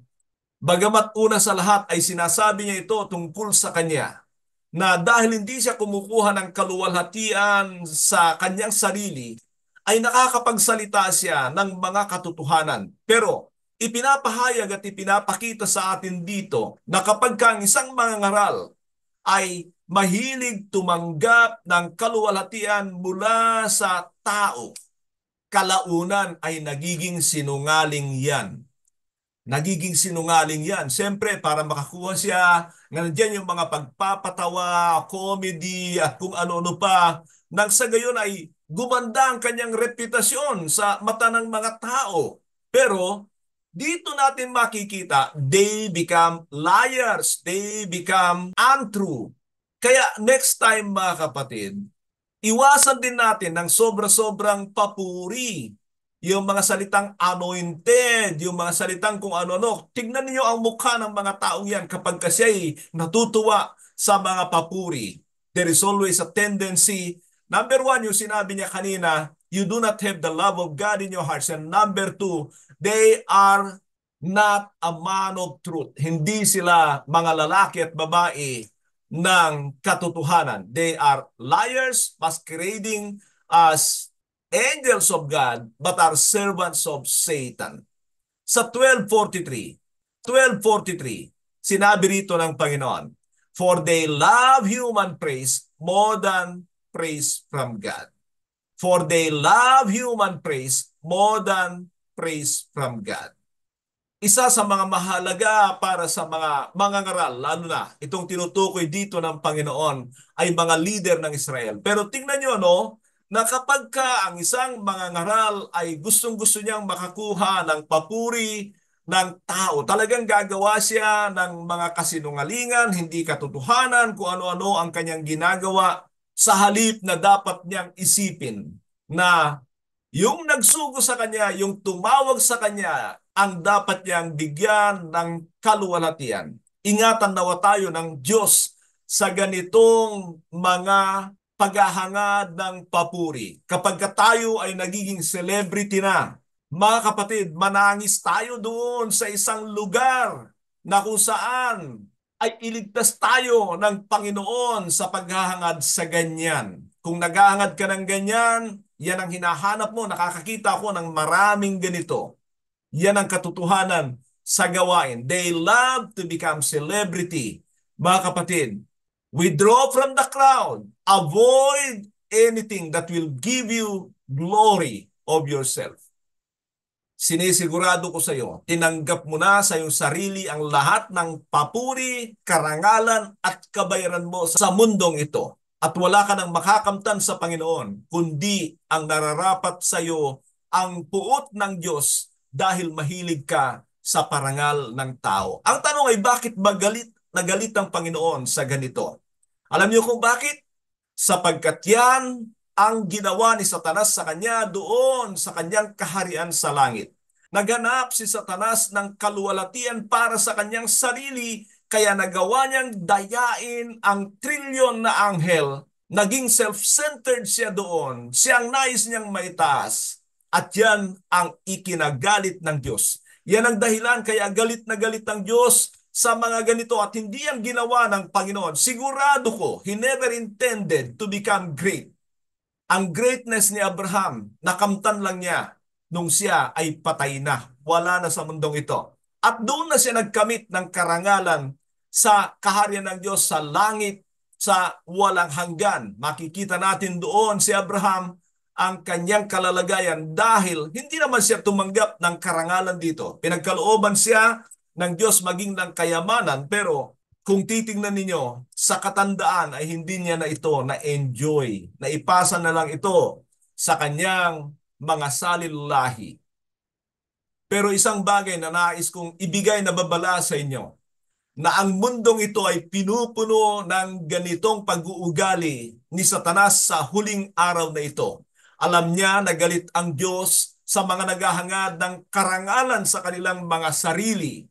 A: Bagamat una sa lahat ay sinasabi niya ito tungkol sa kanya na dahil hindi siya kumukuha ng kaluwalhatian sa kanyang sarili, ay nakakapagsalita siya ng mga katotohanan. Pero ipinapahayag at ipinapakita sa atin dito na kapag kang isang mangangaral ay mahilig tumanggap ng kaluwalhatian mula sa tao. Kalaunan ay nagiging sinungaling yan. Nagiging sinungaling yan. Siyempre, para makakuha siya, nandiyan yung mga pagpapatawa, comedy, at kung ano-ano pa. Nang sa gayon ay gumanda ang kanyang reputasyon sa mata ng mga tao. Pero dito natin makikita, they become liars, they become untrue, kaya next time mga kapatid, iwasan din natin ng sobra-sobrang papuri yung mga salitang anointed, yung mga salitang kung ano-ano. Tignan niyo ang mukha ng mga taong yan kapag kasi natutuwa sa mga papuri. There is always a tendency. Number one, yung sinabi niya kanina, you do not have the love of God in your hearts. And number two, they are not a man of truth. Hindi sila mga lalaki at babae ng katotohanan. They are liars masquerading as angels of God but are servants of Satan. Sa 12.43, 12.43, sinabi rito ng Panginoon, For they love human praise more than praise from God. For they love human praise more than praise from God isa sa mga mahalaga para sa mga mangangaral, lalo na itong tinutukoy dito ng Panginoon ay mga leader ng Israel. Pero tingnan nyo, no, na kapag ka ang isang mangangaral ay gustong-gusto niyang makakuha ng papuri ng tao, talagang gagawa siya ng mga kasinungalingan, hindi katotohanan, kung ano-ano ang kanyang ginagawa sa halip na dapat niyang isipin na yung nagsugo sa kanya, yung tumawag sa kanya, ang dapat niyang bigyan ng kaluwalhatian. Ingatan nawa tayo ng Diyos sa ganitong mga paghahangad ng papuri. Kapag tayo ay nagiging celebrity na, mga kapatid, manangis tayo doon sa isang lugar na kung saan ay iligtas tayo ng Panginoon sa paghahangad sa ganyan. Kung naghahangad ka ng ganyan, yan ang hinahanap mo. Nakakakita ako ng maraming ganito. Yan ang katotohanan sa gawain. They love to become celebrity. Mga kapatid, withdraw from the crowd. Avoid anything that will give you glory of yourself. Sinisigurado ko sa iyo, tinanggap mo na sa iyong sarili ang lahat ng papuri, karangalan at kabayaran mo sa mundong ito. At wala ka nang makakamtan sa Panginoon, kundi ang nararapat sa iyo ang puot ng Diyos dahil mahilig ka sa parangal ng tao. Ang tanong ay bakit magalit, nagalit ang Panginoon sa ganito? Alam niyo kung bakit? Sapagkat yan ang ginawa ni Satanas sa kanya doon sa kanyang kaharian sa langit. Naganap si Satanas ng kaluwalatian para sa kanyang sarili kaya nagawa niyang dayain ang trilyon na anghel. Naging self-centered siya doon. Siyang nais niyang maitaas at yan ang ikinagalit ng Diyos. Yan ang dahilan kaya galit na galit ng Diyos sa mga ganito at hindi yan ginawa ng Panginoon. Sigurado ko, he never intended to become great. Ang greatness ni Abraham, nakamtan lang niya nung siya ay patay na. Wala na sa mundong ito. At doon na siya nagkamit ng karangalan sa kaharian ng Diyos sa langit sa walang hanggan. Makikita natin doon si Abraham ang kanyang kalalagayan dahil hindi naman siya tumanggap ng karangalan dito. Pinagkalooban siya ng Diyos maging ng kayamanan pero kung titingnan ninyo sa katandaan ay hindi niya na ito na-enjoy. na ipasa na lang ito sa kanyang mga salilulahi. Pero isang bagay na nais kong ibigay na babala sa inyo na ang mundong ito ay pinupuno ng ganitong pag-uugali ni Satanas sa huling araw na ito alam niya na galit ang Diyos sa mga naghahangad ng karangalan sa kanilang mga sarili.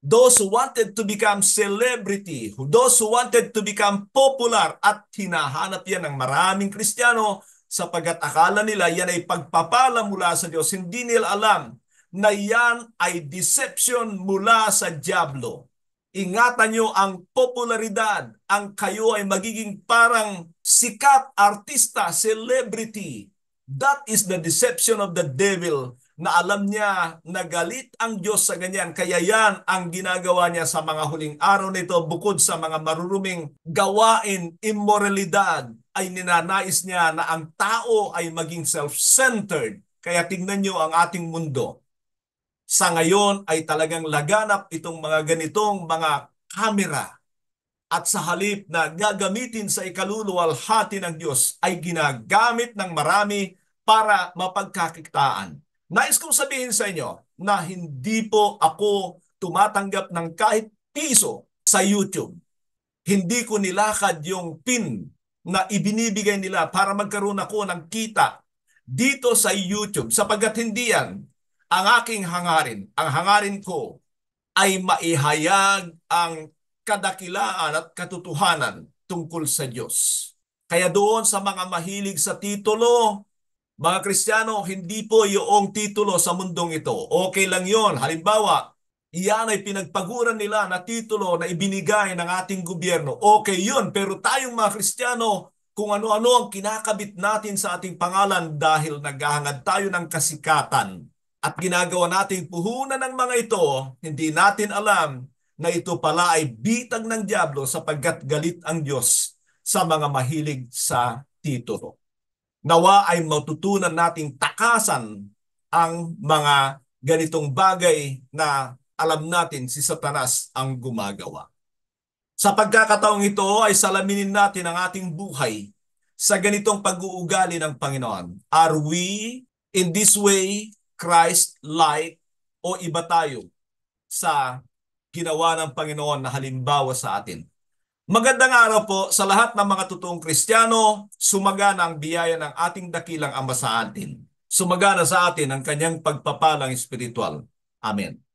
A: Those who wanted to become celebrity, those who wanted to become popular at hinahanap yan ng maraming Kristiyano sapagat akala nila yan ay pagpapala mula sa Diyos. Hindi nila alam na yan ay deception mula sa Diablo. Ingatan nyo ang popularidad, ang kayo ay magiging parang sikat, artista, celebrity That is the deception of the devil na alam niya na galit ang Diyos sa ganyan. Kaya yan ang ginagawa niya sa mga huling araw nito bukod sa mga maruruming gawain, immoralidad ay ninanais niya na ang tao ay maging self-centered. Kaya tingnan niyo ang ating mundo. Sa ngayon ay talagang laganap itong mga ganitong mga kamera at sa halip na gagamitin sa ikaluluwalhati ng Diyos ay ginagamit ng marami para mapagkakitaan. Nais kong sabihin sa inyo na hindi po ako tumatanggap ng kahit piso sa YouTube. Hindi ko nilakad yung pin na ibinibigay nila para magkaroon ako ng kita dito sa YouTube sapagkat hindi yan ang aking hangarin. Ang hangarin ko ay maihayag ang kadakilaan at katotohanan tungkol sa Diyos. Kaya doon sa mga mahilig sa titulo, mga Kristiyano, hindi po yung titulo sa mundong ito. Okay lang yon. Halimbawa, iyan ay pinagpaguran nila na titulo na ibinigay ng ating gobyerno. Okay yun, pero tayong mga Kristiyano, kung ano-ano ang kinakabit natin sa ating pangalan dahil naghahangad tayo ng kasikatan at ginagawa nating puhunan ng mga ito, hindi natin alam na ito pala ay bitag ng Diablo sapagkat galit ang Diyos sa mga mahilig sa titulo. Nawa ay matutunan nating takasan ang mga ganitong bagay na alam natin si Satanas ang gumagawa. Sa pagkakataong ito ay salaminin natin ang ating buhay sa ganitong pag-uugali ng Panginoon. Are we in this way Christ-like o iba tayo sa ginawa ng Panginoon na halimbawa sa atin? Magandang araw po sa lahat ng mga totoong Kristiyano. Sumagana ang biyaya ng ating dakilang ama sa atin. Sumagana sa atin ang kanyang pagpapalang espiritual. Amen.